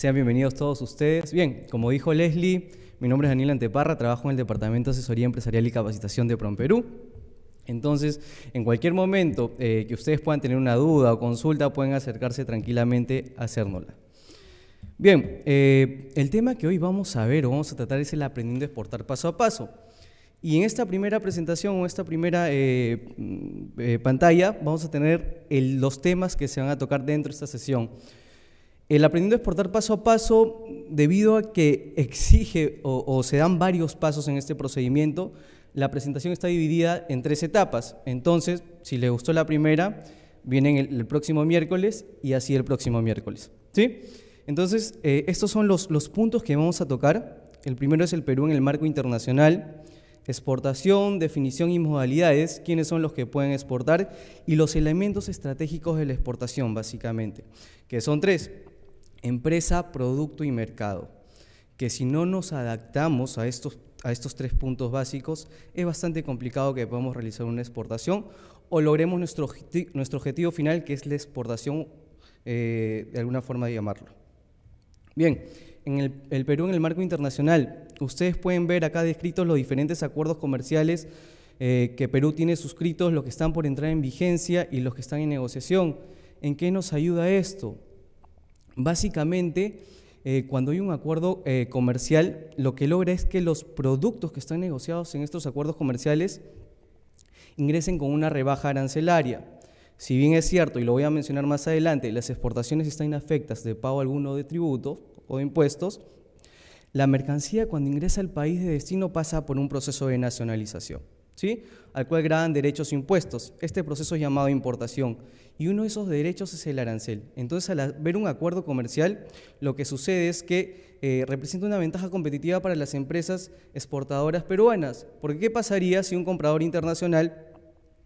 Sean bienvenidos todos ustedes. Bien, como dijo Leslie, mi nombre es Daniel Anteparra, trabajo en el Departamento de Asesoría Empresarial y Capacitación de Prom Perú. Entonces, en cualquier momento eh, que ustedes puedan tener una duda o consulta, pueden acercarse tranquilamente a hacérnosla. Bien, eh, el tema que hoy vamos a ver o vamos a tratar es el aprendiendo a exportar paso a paso. Y en esta primera presentación o esta primera eh, mm, pantalla vamos a tener los temas que se van a tocar dentro de esta sesión. El aprendiendo a exportar paso a paso, debido a que exige o, se dan varios pasos en este procedimiento, la presentación está dividida en tres etapas. Entonces, si le gustó la primera, vienen el, próximo miércoles y así el próximo miércoles. ¿sí? Entonces, eh, estos son los, los puntos que vamos a tocar. El primero es el Perú en el marco internacional, exportación, definición y modalidades, quiénes son los que pueden exportar y los elementos estratégicos de la exportación, básicamente, que son tres empresa, producto y mercado, que si no nos adaptamos a estos, a estos tres puntos básicos, es bastante complicado que podamos realizar una exportación o logremos nuestro, nuestro objetivo final, que es la exportación, eh, de alguna forma de llamarlo. Bien, en el, Perú, en el marco internacional, ustedes pueden ver acá descritos los diferentes acuerdos comerciales eh, que Perú tiene suscritos, los que están por entrar en vigencia y los que están en negociación. ¿En qué nos ayuda esto? Básicamente, eh, cuando hay un acuerdo eh, comercial, lo que logra es que los productos que están negociados en estos acuerdos comerciales ingresen con una rebaja arancelaria. Si bien es cierto, y lo voy a mencionar más adelante, las exportaciones están afectadas de pago alguno de tributos o de impuestos, la mercancía cuando ingresa al país de destino pasa por un proceso de nacionalización. ¿sí? al cual graban derechos e impuestos. Este proceso es llamado importación y uno de esos derechos es el arancel. Entonces, al ver un acuerdo comercial, lo que sucede es que eh, representa una ventaja competitiva para las empresas exportadoras peruanas. Porque, ¿qué pasaría si un comprador internacional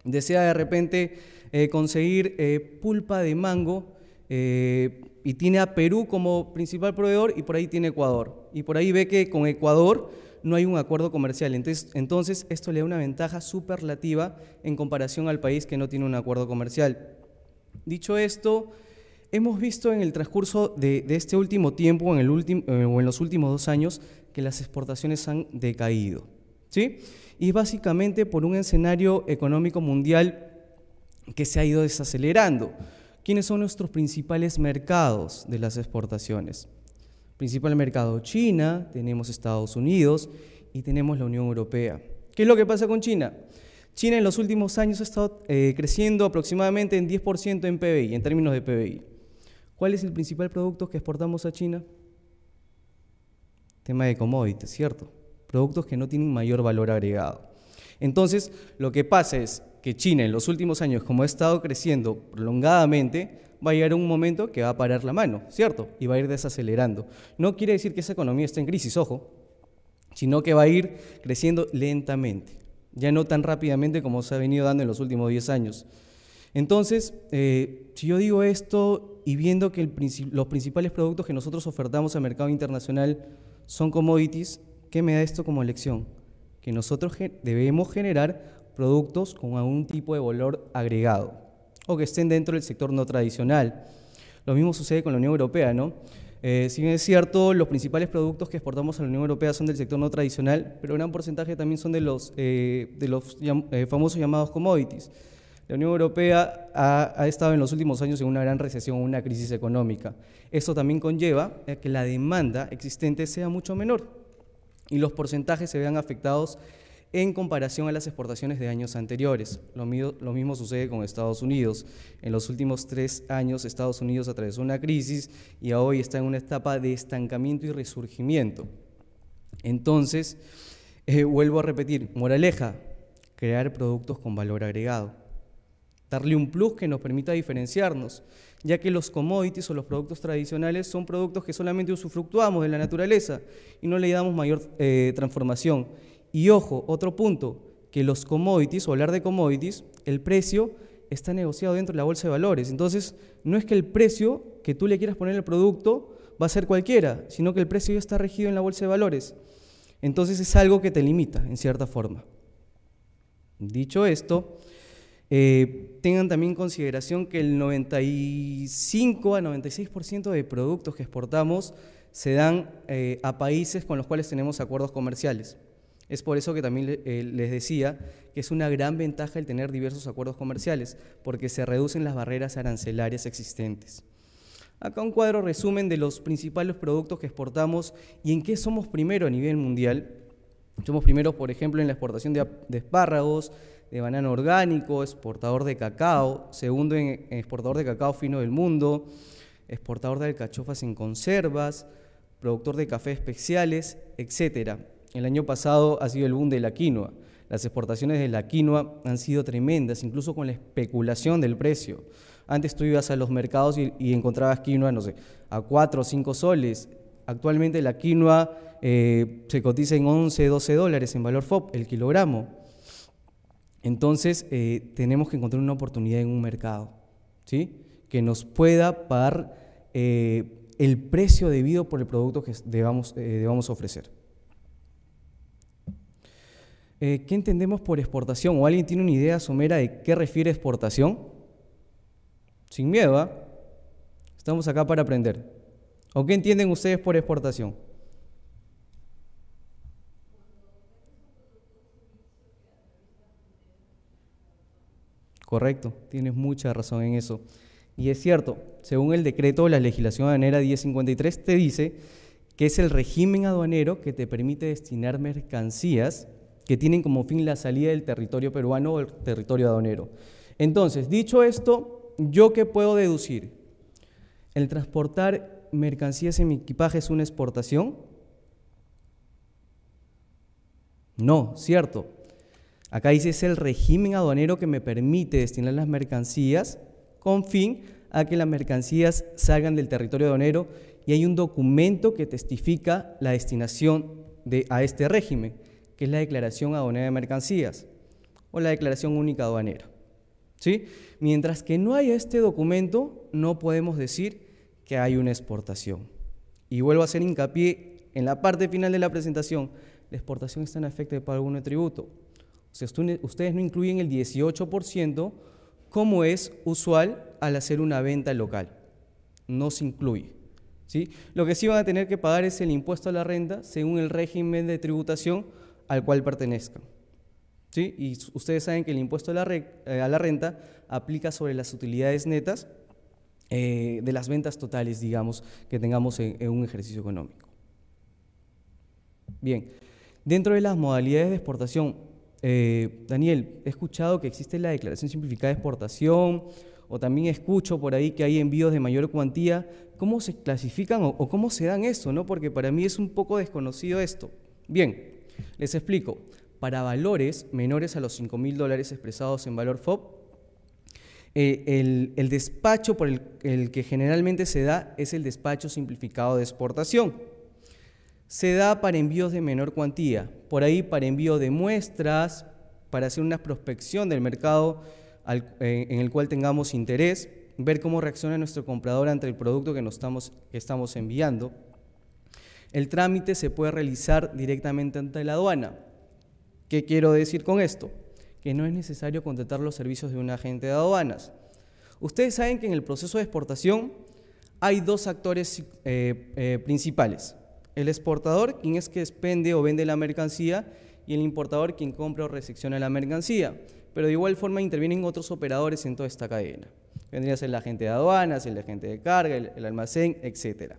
desea de repente eh, conseguir eh, pulpa de mango y tiene a Perú como principal proveedor y por ahí tiene Ecuador? Y por ahí ve que con Ecuador no hay un acuerdo comercial. Entonces, esto le da una ventaja superlativa en comparación al país que no tiene un acuerdo comercial. Dicho esto, hemos visto en el transcurso de, este último tiempo, en eh, o en los últimos dos años, que las exportaciones han decaído. ¿sí? Y básicamente por un escenario económico mundial que se ha ido desacelerando. ¿Quiénes son nuestros principales mercados de las exportaciones? principal mercado China, tenemos Estados Unidos y tenemos la Unión Europea. ¿Qué es lo que pasa con China? China en los últimos años ha estado eh, creciendo aproximadamente en 10% en PBI, en términos de PBI. ¿Cuál es el principal producto que exportamos a China? Tema de commodities, ¿cierto? Productos que no tienen mayor valor agregado. Entonces, lo que pasa es, que China en los últimos años, como ha estado creciendo prolongadamente, va a llegar un momento que va a parar la mano, ¿cierto? Y va a ir desacelerando. No quiere decir que esa economía esté en crisis, ojo, sino que va a ir creciendo lentamente, ya no tan rápidamente como se ha venido dando en los últimos 10 años. Entonces, eh, si yo digo esto y viendo que los principales productos que nosotros ofertamos al mercado internacional son commodities, ¿qué me da esto como lección? Que nosotros debemos generar productos con algún tipo de valor agregado o que estén dentro del sector no tradicional. Lo mismo sucede con la Unión Europea, ¿no? Eh, si bien es cierto, los principales productos que exportamos a la Unión Europea son del sector no tradicional, pero gran porcentaje también son de los, eh, de los eh, famosos llamados commodities. La Unión Europea ha, ha, estado en los últimos años en una gran recesión, una crisis económica. Esto también conlleva que la demanda existente sea mucho menor y los porcentajes se vean afectados en comparación a las exportaciones de años anteriores. Lo, mismo sucede con Estados Unidos. En los últimos tres años Estados Unidos atravesó una crisis y hoy está en una etapa de estancamiento y resurgimiento. Entonces, eh, vuelvo a repetir, moraleja, crear productos con valor agregado. Darle un plus que nos permita diferenciarnos, ya que los commodities o los productos tradicionales son productos que solamente usufructuamos de la naturaleza y no le damos mayor eh, transformación y ojo, otro punto, que los commodities, o hablar de commodities, el precio está negociado dentro de la bolsa de valores. Entonces, no es que el precio que tú le quieras poner al producto va a ser cualquiera, sino que el precio ya está regido en la bolsa de valores. Entonces es algo que te limita, en cierta forma. Dicho esto, eh, tengan también en consideración que el 95 a 96% de productos que exportamos se dan eh, a países con los cuales tenemos acuerdos comerciales. Es por eso que también eh, les decía que es una gran ventaja el tener diversos acuerdos comerciales, porque se reducen las barreras arancelarias existentes. Acá un cuadro resumen de los principales productos que exportamos y en qué somos primero a nivel mundial. Somos primeros, por ejemplo, en la exportación de, espárragos, de banano orgánico, exportador de cacao, segundo en, exportador de cacao fino del mundo, exportador de alcachofas en conservas, productor de café especiales, etc. El año pasado ha sido el boom de la quinoa. Las exportaciones de la quinoa han sido tremendas, incluso con la especulación del precio. Antes tú ibas a los mercados y, encontrabas quinoa, no sé, a 4 o 5 soles. Actualmente la quinoa eh, se cotiza en 11, 12 dólares en valor FOB, el kilogramo. Entonces eh, tenemos que encontrar una oportunidad en un mercado, ¿sí? Que nos pueda pagar eh, el precio debido por el producto que debamos, debamos ofrecer. Eh, ¿qué entendemos por exportación? ¿O alguien tiene una idea somera de qué refiere exportación? Sin miedo, ¿ah? Estamos acá para aprender. ¿O qué entienden ustedes por exportación? Correcto, tienes mucha razón en eso. Y es cierto, según el decreto de la legislación aduanera 1053, te dice que es el régimen aduanero que te permite destinar mercancías que tienen como fin la salida del territorio peruano o el territorio aduanero. Entonces, dicho esto, ¿yo qué puedo deducir? ¿El transportar mercancías en mi equipaje es una exportación? No, cierto. Acá dice es el régimen aduanero que me permite destinar las mercancías con fin a que las mercancías salgan del territorio aduanero y hay un documento que testifica la destinación a este régimen que es la declaración aduanera de mercancías o la declaración única aduanera. ¿Sí? Mientras que no haya este documento, no podemos decir que hay una exportación. Y vuelvo a hacer hincapié en la parte final de la presentación, la exportación está en efecto de pago de tributo. ustedes no incluyen el 18% como es usual al hacer una venta local. No se incluye. ¿sí? Lo que sí van a tener que pagar es el impuesto a la renta según el régimen de tributación al cual pertenezcan. ¿Sí? Y ustedes saben que el impuesto eh, a la, renta aplica sobre las utilidades netas eh, de las ventas totales, digamos, que tengamos en, un ejercicio económico. Bien, dentro de las modalidades de exportación, eh, Daniel, he escuchado que existe la declaración simplificada de exportación, o también escucho por ahí que hay envíos de mayor cuantía. ¿Cómo se clasifican o, cómo se dan eso, ¿no? Porque para mí es un poco desconocido esto. Bien, les explico. Para valores menores a los 5.000 dólares expresados en valor FOB, eh, el, despacho por el, que generalmente se da es el despacho simplificado de exportación. Se da para envíos de menor cuantía, por ahí para envío de muestras, para hacer una prospección del mercado eh, en el cual tengamos interés, ver cómo reacciona nuestro comprador ante el producto que estamos enviando el trámite se puede realizar directamente ante la aduana. ¿Qué quiero decir con esto? Que no es necesario contratar los servicios de un agente de aduanas. Ustedes saben que en el proceso de exportación hay dos actores eh, eh, principales. El exportador, quien es que expende o vende la mercancía, y el importador, quien compra o recepciona la mercancía. Pero de igual forma intervienen otros operadores en toda esta cadena. Vendría ser el agente de aduanas, el agente de carga, el, el almacén, etc.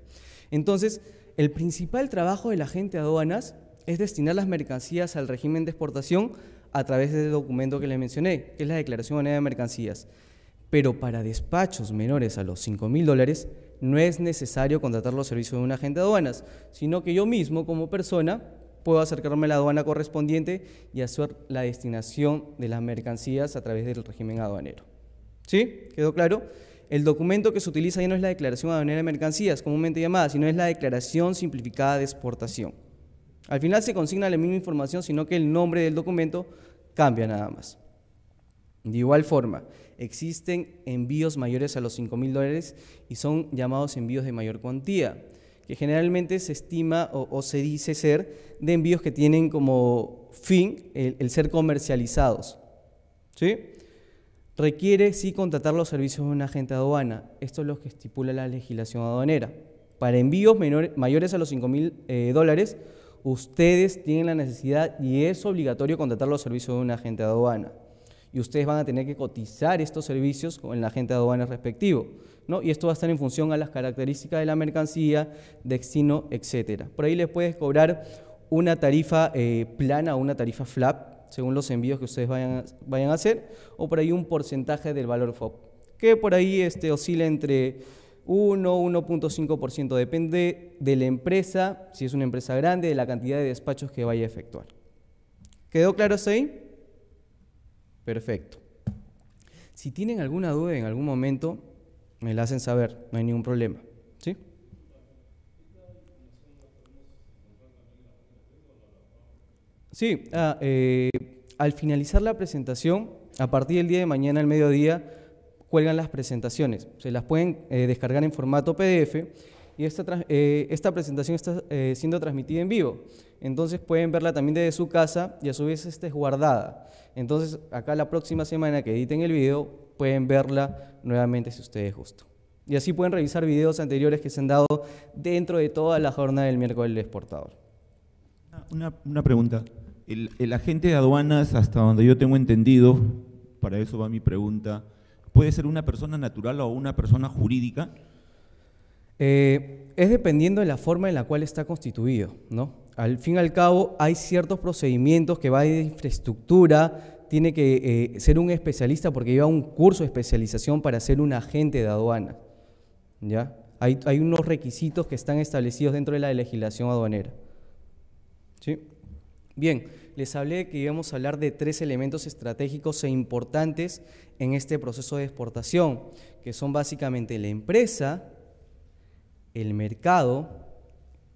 Entonces, el principal trabajo del agente de aduanas es destinar las mercancías al régimen de exportación a través del documento que les mencioné, que es la Declaración de Mercancías. Pero para despachos menores a los 5.000 mil dólares no es necesario contratar los servicios de un agente aduanas, sino que yo mismo como persona puedo acercarme a la aduana correspondiente y hacer la destinación de las mercancías a través del régimen aduanero. ¿Sí? ¿Quedó claro? El documento que se utiliza ya no es la Declaración Aduanera de Mercancías, comúnmente llamada, sino es la Declaración Simplificada de Exportación. Al final se consigna la misma información, sino que el nombre del documento cambia nada más. De igual forma, existen envíos mayores a los 5 mil dólares y son llamados envíos de mayor cuantía, que generalmente se estima o, se dice ser de envíos que tienen como fin el, el ser comercializados. ¿Sí? Requiere sí contratar los servicios de un agente aduana, esto es lo que estipula la legislación aduanera. Para envíos mayores a los 5.000 mil eh, dólares, ustedes tienen la necesidad y es obligatorio contratar los servicios de un agente aduana. Y ustedes van a tener que cotizar estos servicios con el agente aduana respectivo. ¿no? Y esto va a estar en función a las características de la mercancía, destino, etc. Por ahí les puedes cobrar una tarifa eh, plana o una tarifa flap, según los envíos que ustedes vayan a, vayan a hacer, o por ahí un porcentaje del valor FOB, que por ahí este, oscila entre 1, 1.5%, depende de la empresa, si es una empresa grande, de la cantidad de despachos que vaya a efectuar. ¿Quedó claro hasta ahí? Perfecto. Si tienen alguna duda en algún momento, me la hacen saber, no hay ningún problema. Sí, ah, eh, al finalizar la presentación, a partir del día de mañana al mediodía, cuelgan las presentaciones. Se las pueden eh, descargar en formato PDF y esta, eh, esta presentación está siendo transmitida en vivo. Entonces pueden verla también desde su casa y a su vez esta es guardada. Entonces acá la próxima semana que editen el video pueden verla nuevamente si ustedes gustan. Y así pueden revisar videos anteriores que se han dado dentro de toda la jornada del miércoles exportador. Ah, una pregunta. El, agente de aduanas, hasta donde yo tengo entendido, para eso va mi pregunta, ¿puede ser una persona natural o una persona jurídica? Eh, es dependiendo de la forma en la cual está constituido, ¿no? Al fin y al cabo, hay ciertos procedimientos que va de infraestructura, tiene que eh, ser un especialista porque lleva un curso de especialización para ser un agente de aduana. ¿ya? Hay, hay unos requisitos que están establecidos dentro de la legislación aduanera, ¿sí? Bien, les hablé que íbamos a hablar de tres elementos estratégicos e importantes en este proceso de exportación, que son básicamente la empresa, el mercado,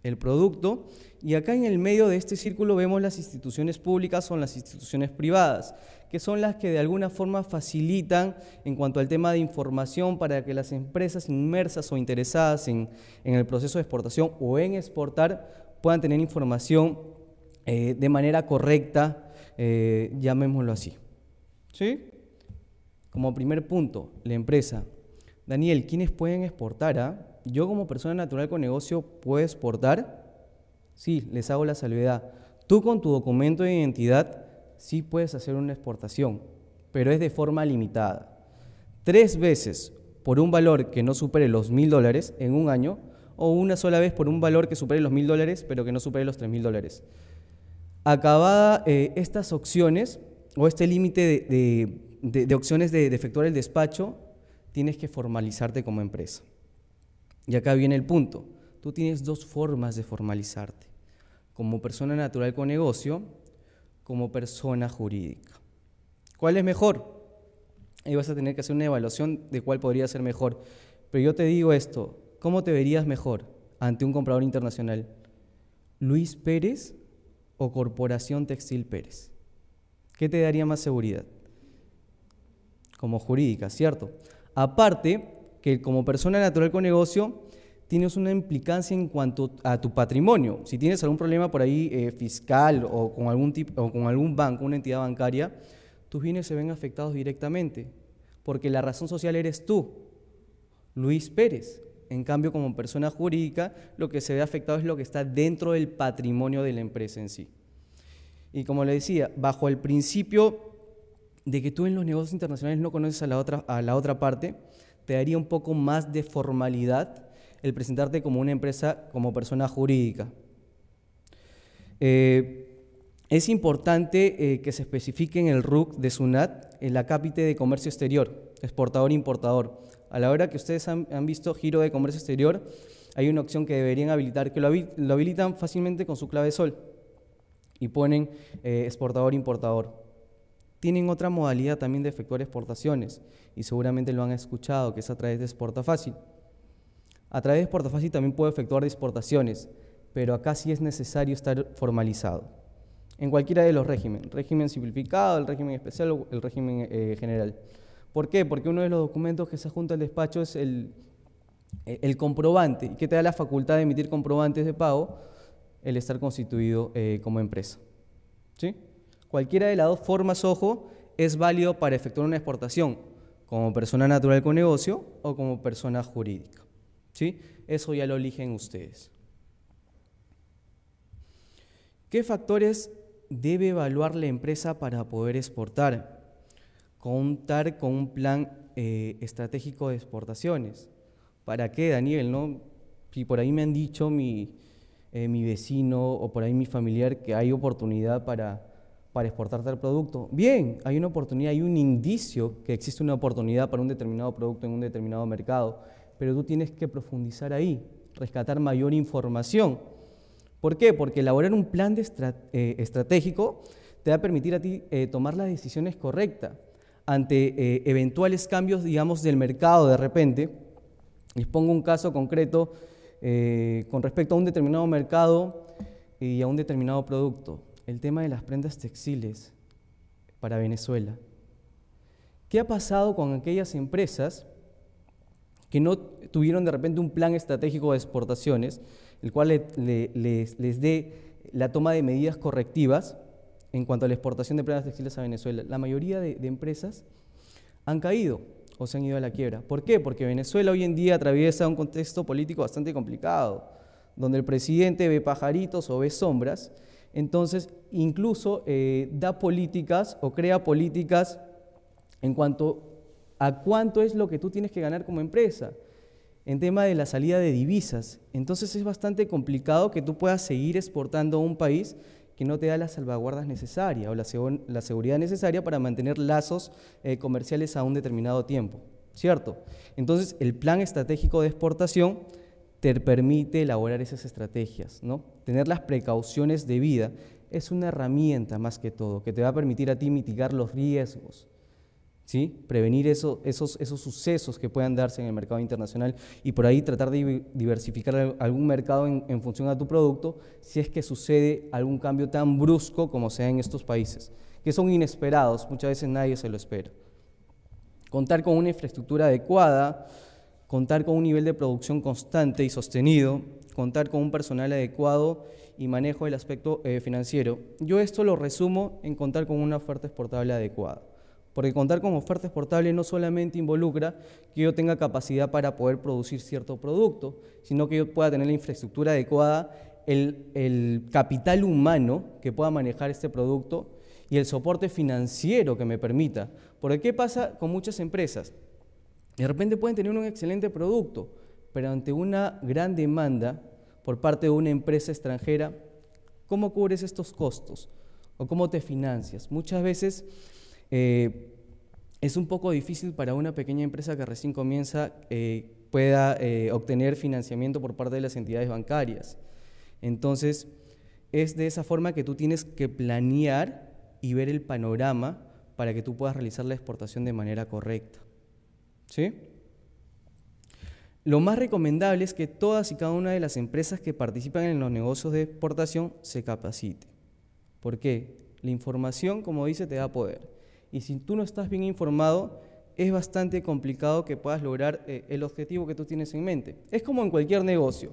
el producto, y acá en el medio de este círculo vemos las instituciones públicas o las instituciones privadas, que son las que de alguna forma facilitan en cuanto al tema de información para que las empresas inmersas o interesadas en, en el proceso de exportación o en exportar puedan tener información eh, de manera correcta, eh, llamémoslo así. ¿Sí? Como primer punto, la empresa. Daniel, ¿quiénes pueden exportar? Ah? Yo como persona natural con negocio, ¿puedo exportar? Sí, les hago la salvedad. Tú con tu documento de identidad sí puedes hacer una exportación, pero es de forma limitada. Tres veces por un valor que no supere los mil dólares en un año o una sola vez por un valor que supere los mil dólares pero que no supere los tres mil dólares. Acabada eh, estas opciones o este límite de, de, opciones de, efectuar el despacho, tienes que formalizarte como empresa. Y acá viene el punto. Tú tienes dos formas de formalizarte. Como persona natural con negocio, como persona jurídica. ¿Cuál es mejor? Ahí vas a tener que hacer una evaluación de cuál podría ser mejor. Pero yo te digo esto, ¿cómo te verías mejor ante un comprador internacional? Luis Pérez o Corporación Textil Pérez. ¿Qué te daría más seguridad? Como jurídica, ¿cierto? Aparte, que como persona natural con negocio, tienes una implicancia en cuanto a tu patrimonio. Si tienes algún problema por ahí eh, fiscal o con, algún tipo, o con algún banco, una entidad bancaria, tus bienes se ven afectados directamente, porque la razón social eres tú, Luis Pérez. En cambio, como persona jurídica, lo que se ve afectado es lo que está dentro del patrimonio de la empresa en sí. Y como le decía, bajo el principio de que tú en los negocios internacionales no conoces a la otra, parte, te daría un poco más de formalidad el presentarte como una empresa, como persona jurídica. Eh, es importante eh, que se especifique en el RUC de SUNAT en la acápite de comercio exterior, exportador-importador, a la hora que ustedes han, visto giro de comercio exterior, hay una opción que deberían habilitar, que lo, habilitan fácilmente con su clave sol y ponen eh, exportador-importador. Tienen otra modalidad también de efectuar exportaciones y seguramente lo han escuchado, que es a través de Exportafácil. A través de fácil también puedo efectuar exportaciones, pero acá sí es necesario estar formalizado. En cualquiera de los regímenes, régimen simplificado, el régimen especial o el régimen eh, general. ¿Por qué? Porque uno de los documentos que se junta al despacho es el, comprobante. ¿Y qué te da la facultad de emitir comprobantes de pago? El estar constituido eh, como empresa. ¿Sí? Cualquiera de las dos formas, ojo, es válido para efectuar una exportación como persona natural con negocio o como persona jurídica. ¿Sí? Eso ya lo eligen ustedes. ¿Qué factores debe evaluar la empresa para poder exportar? contar con un plan eh, estratégico de exportaciones. ¿Para qué, Daniel? No? Si por ahí me han dicho eh, mi, vecino o por ahí mi familiar que hay oportunidad para, para exportar tal producto. Bien, hay una oportunidad, hay un indicio que existe una oportunidad para un determinado producto en un determinado mercado, pero tú tienes que profundizar ahí, rescatar mayor información. ¿Por qué? Porque elaborar un plan de eh, estratégico te va a permitir a ti tomar las decisiones correctas ante eh, eventuales cambios, digamos, del mercado de repente. Les pongo un caso concreto eh, con respecto a un determinado mercado eh, y a un determinado producto. El tema de las prendas textiles para Venezuela. ¿Qué ha pasado con aquellas empresas que no tuvieron de repente un plan estratégico de exportaciones, el cual les dé la toma de medidas correctivas en cuanto a la exportación de prendas textiles a Venezuela. La mayoría de, empresas han caído o se han ido a la quiebra. ¿Por qué? Porque Venezuela hoy en día atraviesa un contexto político bastante complicado, donde el presidente ve pajaritos o ve sombras, entonces incluso eh, da políticas o crea políticas en cuanto a cuánto es lo que tú tienes que ganar como empresa, en tema de la salida de divisas. Entonces es bastante complicado que tú puedas seguir exportando a un país que no te da las salvaguardas necesarias o la, seguridad necesaria para mantener lazos eh, comerciales a un determinado tiempo, ¿cierto? Entonces, el plan estratégico de exportación te permite elaborar esas estrategias, ¿no? Tener las precauciones de vida es una herramienta más que todo, que te va a permitir a ti mitigar los riesgos, prevenir esos, sucesos que puedan darse en el mercado internacional y por ahí tratar de diversificar algún mercado en, función a tu producto si es que sucede algún cambio tan brusco como sea en estos países, que son inesperados, muchas veces nadie se lo espera. Contar con una infraestructura adecuada, contar con un nivel de producción constante y sostenido, contar con un personal adecuado y manejo del aspecto eh, financiero. Yo esto lo resumo en contar con una oferta exportable adecuada porque contar con ofertas portables no solamente involucra que yo tenga capacidad para poder producir cierto producto, sino que yo pueda tener la infraestructura adecuada, el, el, capital humano que pueda manejar este producto y el soporte financiero que me permita. Porque ¿qué pasa con muchas empresas? De repente pueden tener un excelente producto, pero ante una gran demanda por parte de una empresa extranjera, ¿cómo cubres estos costos? ¿O cómo te financias? Muchas veces eh, es un poco difícil para una pequeña empresa que recién comienza eh, pueda eh, obtener financiamiento por parte de las entidades bancarias. Entonces, es de esa forma que tú tienes que planear y ver el panorama para que tú puedas realizar la exportación de manera correcta. Lo más recomendable es que todas y cada una de las empresas que participan en los negocios de exportación se capacite. ¿Por qué? La información, como dice, te da poder y si tú no estás bien informado, es bastante complicado que puedas lograr eh, el objetivo que tú tienes en mente. Es como en cualquier negocio.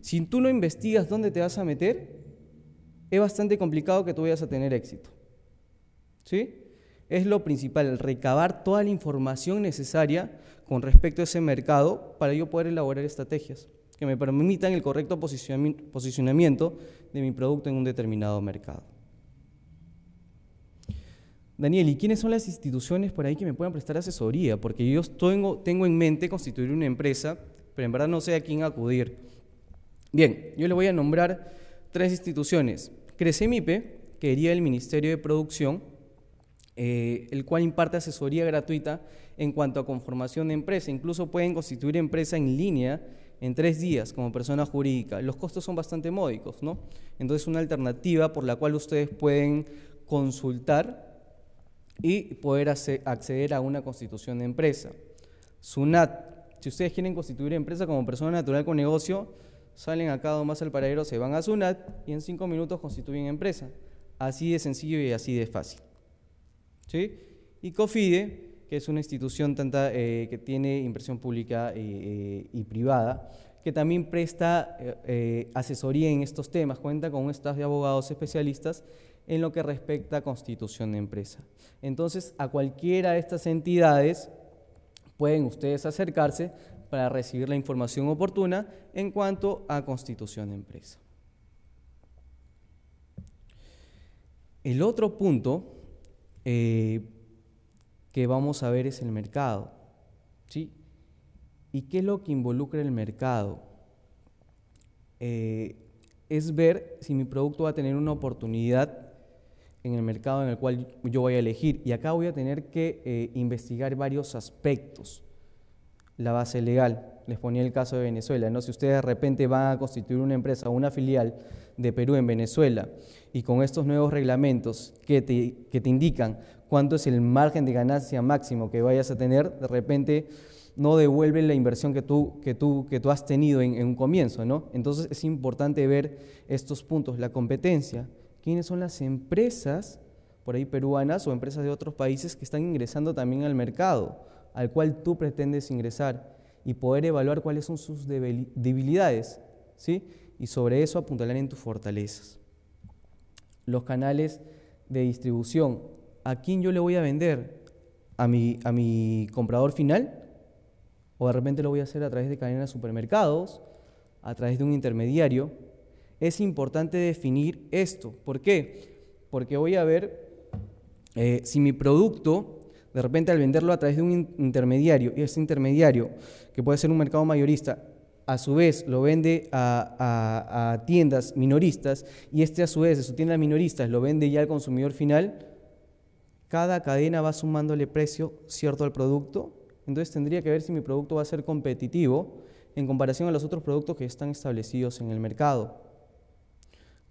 Si tú no investigas dónde te vas a meter, es bastante complicado que tú vayas a tener éxito. ¿Sí? Es lo principal, el recabar toda la información necesaria con respecto a ese mercado para yo poder elaborar estrategias que me permitan el correcto posicionamiento de mi producto en un determinado mercado. Daniel, ¿y quiénes son las instituciones por ahí que me puedan prestar asesoría? Porque yo tengo, tengo en mente constituir una empresa, pero en verdad no sé a quién acudir. Bien, yo le voy a nombrar tres instituciones. Crecemipe, que diría el Ministerio de Producción, eh, el cual imparte asesoría gratuita en cuanto a conformación de empresa. Incluso pueden constituir empresa en línea en tres días como persona jurídica. Los costos son bastante módicos, ¿no? Entonces, una alternativa por la cual ustedes pueden consultar y poder acceder a una constitución de empresa. SUNAT, si ustedes quieren constituir empresa como persona natural con negocio, salen acá más al paradero, se van a SUNAT y en cinco minutos constituyen empresa. Así de sencillo y así de fácil. ¿Sí? Y COFIDE, que es una institución tanta, eh, que tiene impresión pública eh, eh, y privada, que también presta asesoría en estos temas, cuenta con un staff de abogados especialistas en lo que respecta a constitución de empresa. Entonces, a cualquiera de estas entidades pueden ustedes acercarse para recibir la información oportuna en cuanto a constitución de empresa. El otro punto eh, que vamos a ver es el mercado. ¿Y qué es lo que involucra el mercado? Eh, es ver si mi producto va a tener una oportunidad en el mercado en el cual yo voy a elegir. Y acá voy a tener que eh, investigar varios aspectos. La base legal. Les ponía el caso de Venezuela. ¿no? Si ustedes de repente van a constituir una empresa o una filial de Perú en Venezuela y con estos nuevos reglamentos que te, que te indican cuánto es el margen de ganancia máximo que vayas a tener, de repente no devuelven la inversión que tú, que tú, que tú has tenido en, en un comienzo. ¿no? Entonces es importante ver estos puntos, la competencia quiénes son las empresas, por ahí peruanas o empresas de otros países, que están ingresando también al mercado al cual tú pretendes ingresar y poder evaluar cuáles son sus debilidades, ¿sí? Y sobre eso apuntalar en tus fortalezas. Los canales de distribución. ¿A quién yo le voy a vender? ¿A mi, a mi comprador final? ¿O de repente lo voy a hacer a través de cadenas de supermercados? ¿A través de un intermediario? es importante definir esto. ¿Por qué? Porque voy a ver eh, si mi producto, de repente al venderlo a través de un intermediario, y ese intermediario, que puede ser un mercado mayorista, a su vez lo vende a, tiendas minoristas, y este a su vez de su tienda minorista, lo vende ya al consumidor final, cada cadena va sumándole precio cierto al producto, entonces tendría que ver si mi producto va a ser competitivo en comparación a los otros productos que están establecidos en el mercado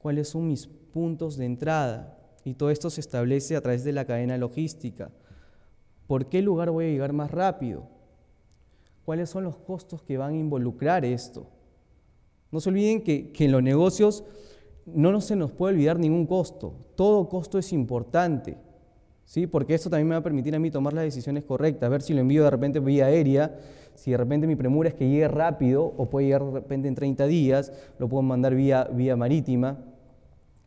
cuáles son mis puntos de entrada. Y todo esto se establece a través de la cadena logística. ¿Por qué lugar voy a llegar más rápido? ¿Cuáles son los costos que van a involucrar esto? No se olviden que, en los negocios no se nos puede olvidar ningún costo. Todo costo es importante. ¿Sí? Porque esto también me va a permitir a mí tomar las decisiones correctas, A ver si lo envío de repente vía aérea, si de repente mi premura es que llegue rápido o puede llegar de repente en 30 días, lo puedo mandar vía marítima.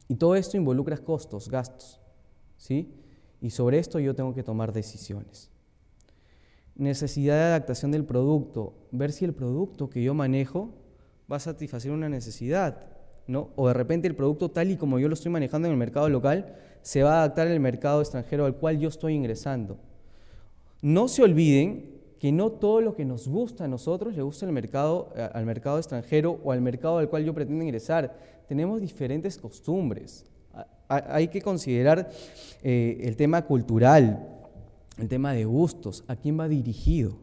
Y todo esto involucra costos, gastos, ¿sí? Y sobre esto yo tengo que tomar decisiones. Necesidad de adaptación del producto, ver si el producto que yo manejo va a satisfacer una necesidad, ¿no? O de repente el producto tal y como yo lo estoy manejando en el mercado local se va a adaptar al mercado extranjero al cual yo estoy ingresando. No se olviden que no todo lo que nos gusta a nosotros le gusta al mercado, eh, al mercado extranjero o al mercado al cual yo pretendo ingresar. Tenemos diferentes costumbres. Hay que considerar eh, el tema cultural, el tema de gustos, a quién va dirigido,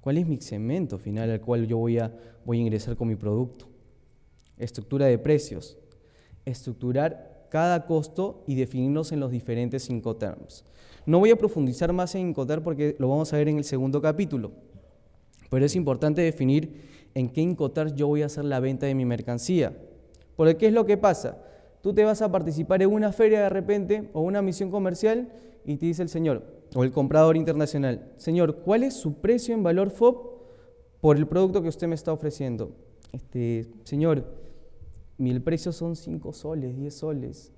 cuál es mi segmento final al cual yo voy a, voy a ingresar con mi producto. Estructura de precios, estructurar cada costo y definirnos en los diferentes cinco términos. No voy a profundizar más en incotar porque lo vamos a ver en el segundo capítulo, pero es importante definir en qué incotar yo voy a hacer la venta de mi mercancía. Porque ¿qué es lo que pasa? Tú te vas a participar en una feria de repente o una misión comercial y te dice el señor o el comprador internacional, señor, ¿cuál es su precio en valor FOB por el producto que usted me está ofreciendo? Este, señor, mi precio son 5 soles, 10 soles.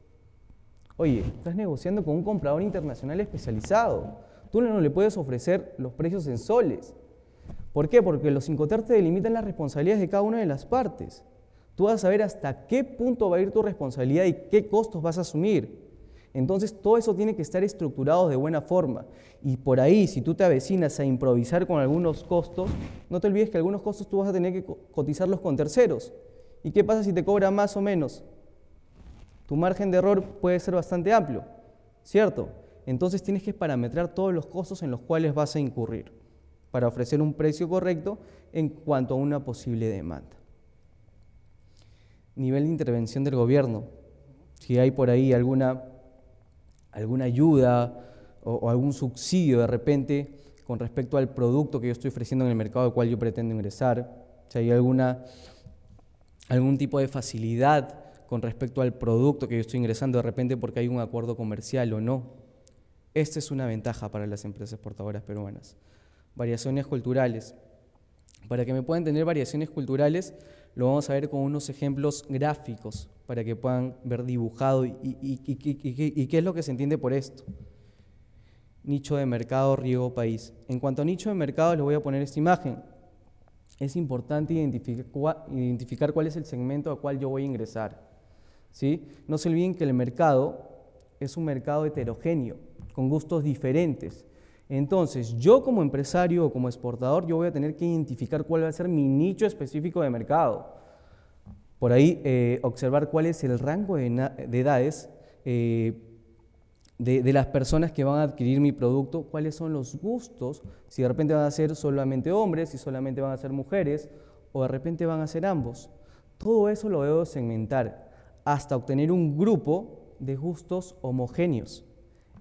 Oye, estás negociando con un comprador internacional especializado. Tú no le puedes ofrecer los precios en soles. ¿Por qué? Porque los Incoterms te delimitan las responsabilidades de cada una de las partes. Tú vas a saber hasta qué punto va a ir tu responsabilidad y qué costos vas a asumir. Entonces todo eso tiene que estar estructurado de buena forma. Y por ahí, si tú te avecinas a improvisar con algunos costos, no te olvides que algunos costos tú vas a tener que cotizarlos con terceros. ¿Y qué pasa si te cobra más o menos? tu margen de error puede ser bastante amplio, ¿cierto? Entonces tienes que parametrar todos los costos en los cuales vas a incurrir para ofrecer un precio correcto en cuanto a una posible demanda. Nivel de intervención del gobierno. Si hay por ahí alguna, alguna ayuda o, algún subsidio de repente con respecto al producto que yo estoy ofreciendo en el mercado al cual yo pretendo ingresar, si hay alguna, algún tipo de facilidad con respecto al producto que yo estoy ingresando de repente porque hay un acuerdo comercial o no. Esta es una ventaja para las empresas portadoras peruanas. Variaciones culturales. Para que me puedan tener variaciones culturales, lo vamos a ver con unos ejemplos gráficos para que puedan ver dibujado y, qué es lo que se entiende por esto. Nicho de mercado, riego, país. En cuanto a nicho de mercado, les voy a poner esta imagen. Es importante identificar, identificar cuál es el segmento a cual yo voy a ingresar. No se olviden que el mercado es un mercado heterogéneo, con gustos diferentes. Entonces, yo como empresario o como exportador, yo voy a tener que identificar cuál va a ser mi nicho específico de mercado. Por ahí, eh, observar cuál es el rango de, edades eh, de, de, las personas que van a adquirir mi producto, cuáles son los gustos, si de repente van a ser solamente hombres, si solamente van a ser mujeres, o de repente van a ser ambos. Todo eso lo debo segmentar hasta obtener un grupo de gustos homogéneos.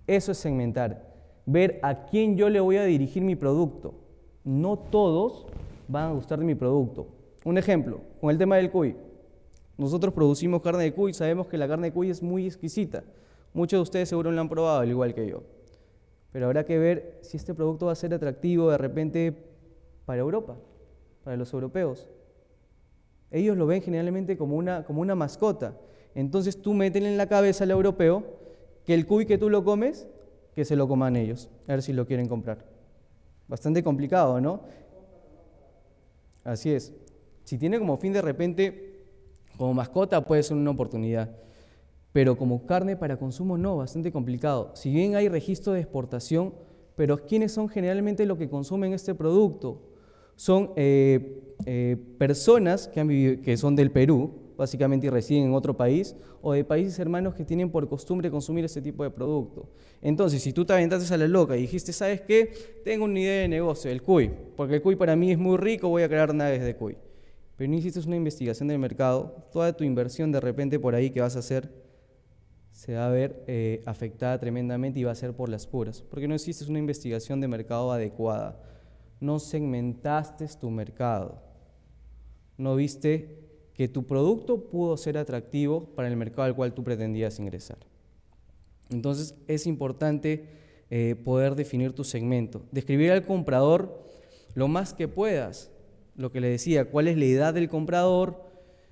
Eso es segmentar, ver a quién yo le voy a dirigir mi producto. No todos van a gustar de mi producto. Un ejemplo, con el tema del cuy. Nosotros producimos carne de cuy, sabemos que la carne de cuy es muy exquisita. Muchos de ustedes seguro la han probado, al igual que yo. Pero habrá que ver si este producto va a ser atractivo de repente para Europa, para los europeos. Ellos lo ven generalmente como una, como una mascota. Entonces tú métele en la cabeza al europeo que el cuy que tú lo comes, que se lo coman ellos, a ver si lo quieren comprar. Bastante complicado, ¿no? Así es. Si tiene como fin de repente, como mascota puede ser una oportunidad, pero como carne para consumo no, bastante complicado. Si bien hay registro de exportación, pero ¿quiénes son generalmente los que consumen este producto? Son eh, eh, personas que son del Perú, básicamente y residen en otro país, o de países hermanos que tienen por costumbre consumir ese tipo de producto. Entonces, si tú te aventaste a la loca y dijiste, ¿sabes qué? Tengo una idea de negocio, el cuy, porque el cuy para mí es muy rico, voy a crear naves de cuy. Pero no hiciste una investigación del mercado, toda tu inversión de repente por ahí que vas a hacer se va a ver eh, afectada tremendamente y va a ser por las puras, porque no hiciste una investigación de mercado adecuada, no segmentaste tu mercado, no viste que tu producto pudo ser atractivo para el mercado al cual tú pretendías ingresar. Entonces es importante eh, poder definir tu segmento, describir al comprador lo más que puedas, lo que le decía, cuál es la edad del comprador,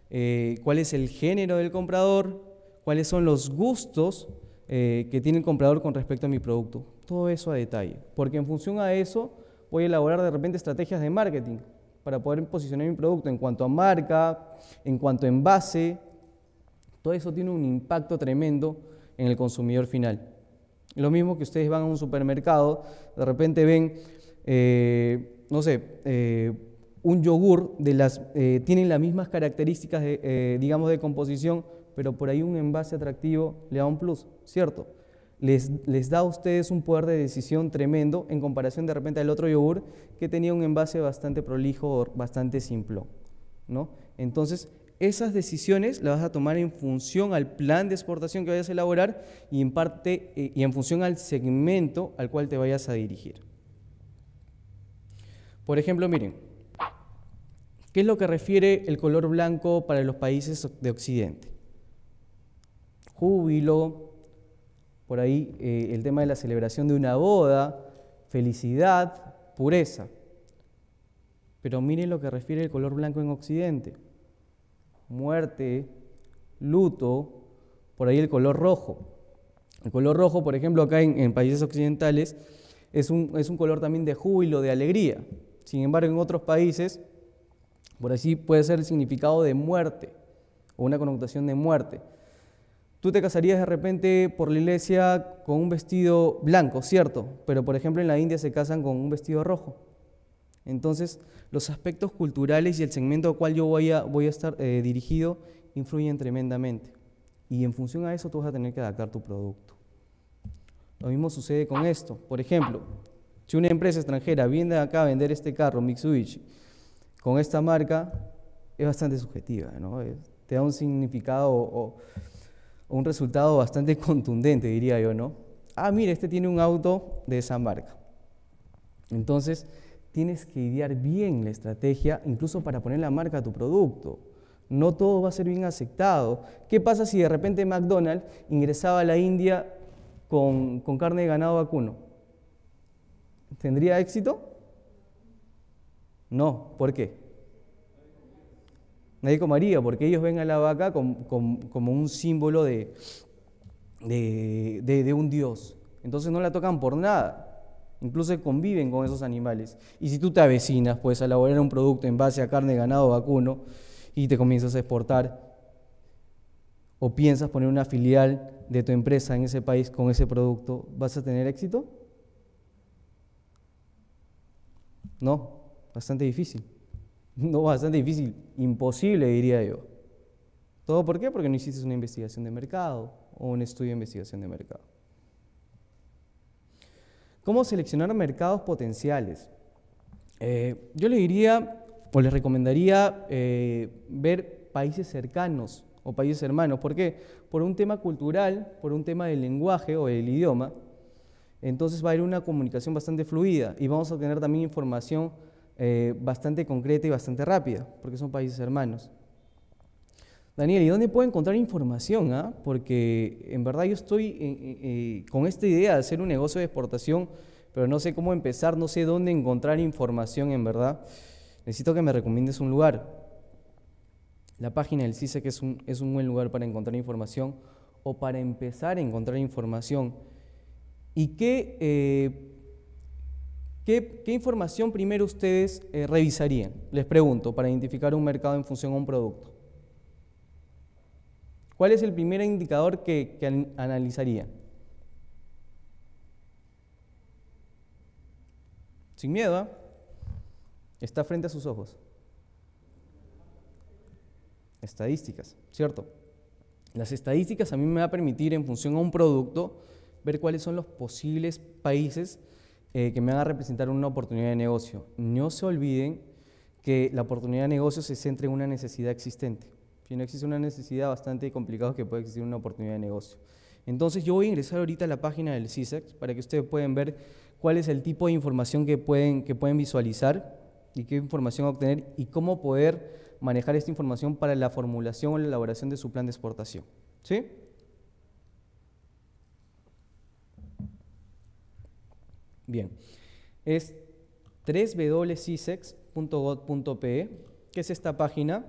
eh, cuál es el género del comprador, cuáles son los gustos eh, que tiene el comprador con respecto a mi producto. Todo eso a detalle, porque en función a eso voy a elaborar de repente estrategias de marketing para poder posicionar mi producto en cuanto a marca, en cuanto a envase. Todo eso tiene un impacto tremendo en el consumidor final. Lo mismo que ustedes van a un supermercado, de repente ven, eh, no sé, eh, un yogur, de las, eh, tienen las mismas características, digamos, de composición, pero por ahí un envase atractivo le da un plus, ¿cierto? les, da a ustedes un poder de decisión tremendo en comparación de repente al otro yogur que tenía un envase bastante prolijo o bastante simple. ¿no? Entonces, esas decisiones las vas a tomar en función al plan de exportación que vayas a elaborar y en, parte, eh, y en función al segmento al cual te vayas a dirigir. Por ejemplo, miren, ¿qué es lo que refiere el color blanco para los países de Occidente? Júbilo, por ahí eh, el tema de la celebración de una boda, felicidad, pureza. Pero miren lo que refiere el color blanco en Occidente. Muerte, luto, por ahí el color rojo. El color rojo, por ejemplo, acá en, países occidentales, es un, es un, color también de júbilo, de alegría. Sin embargo, en otros países, por así puede ser el significado de muerte o una connotación de muerte. Tú te casarías de repente por la iglesia con un vestido blanco, ¿cierto? Pero por ejemplo en la India se casan con un vestido rojo. Entonces, los aspectos culturales y el segmento al cual yo voy a, estar eh, dirigido influyen tremendamente. Y en función a eso tú vas a tener que adaptar tu producto. Lo mismo sucede con esto. Por ejemplo, si una empresa extranjera viene acá a vender este carro, Mitsubishi, con esta marca, es bastante subjetiva, ¿no? Eh, te da un significado o, un resultado bastante contundente, diría yo, ¿no? Ah, mira, este tiene un auto de esa marca. Entonces, tienes que idear bien la estrategia, incluso para poner la marca a tu producto. No todo va a ser bien aceptado. ¿Qué pasa si de repente McDonald's ingresaba a la India con, con carne de ganado vacuno? ¿Tendría éxito? No, ¿por qué? nadie comaría, porque ellos ven a la vaca como, un símbolo de, de, un dios. Entonces no la tocan por nada. Incluso conviven con esos animales. Y si tú te avecinas, puedes elaborar un producto en base a carne, ganado, vacuno, y te comienzas a exportar, o piensas poner una filial de tu empresa en ese país con ese producto, ¿vas a tener éxito? No, bastante difícil. No, bastante difícil, imposible diría yo. ¿Todo por qué? Porque no hiciste una investigación de mercado o un estudio de investigación de mercado. ¿Cómo seleccionar mercados potenciales? Eh, yo le diría o les recomendaría eh, ver países cercanos o países hermanos. ¿Por qué? Por un tema cultural, por un tema del lenguaje o del idioma. Entonces va a haber una comunicación bastante fluida y vamos a tener también información eh, bastante concreta y bastante rápida, porque son países hermanos. Daniel, ¿y dónde puedo encontrar información? Ah? Porque en verdad yo estoy eh, eh, con esta idea de hacer un negocio de exportación, pero no sé cómo empezar, no sé dónde encontrar información en verdad. Necesito que me recomiendes un lugar. La página del CISEC es un, es un buen lugar para encontrar información o para empezar a encontrar información. ¿Y qué ¿Qué, información primero ustedes eh, revisarían? Les pregunto, para identificar un mercado en función a un producto. ¿Cuál es el primer indicador que, analizaría? Sin miedo, ¿ah? está frente a sus ojos. Estadísticas, ¿cierto? Las estadísticas a mí me va a permitir, en función a un producto, ver cuáles son los posibles países eh, que me haga representar una oportunidad de negocio. No se olviden que la oportunidad de negocio se centra en una necesidad existente. Si no existe una necesidad, bastante complicado que puede existir una oportunidad de negocio. Entonces yo voy a ingresar ahorita a la página del CISEX para que ustedes puedan ver cuál es el tipo de información que pueden, que pueden visualizar y qué información obtener y cómo poder manejar esta información para la formulación o la elaboración de su plan de exportación. ¿Sí? Bien, es 3 que es esta página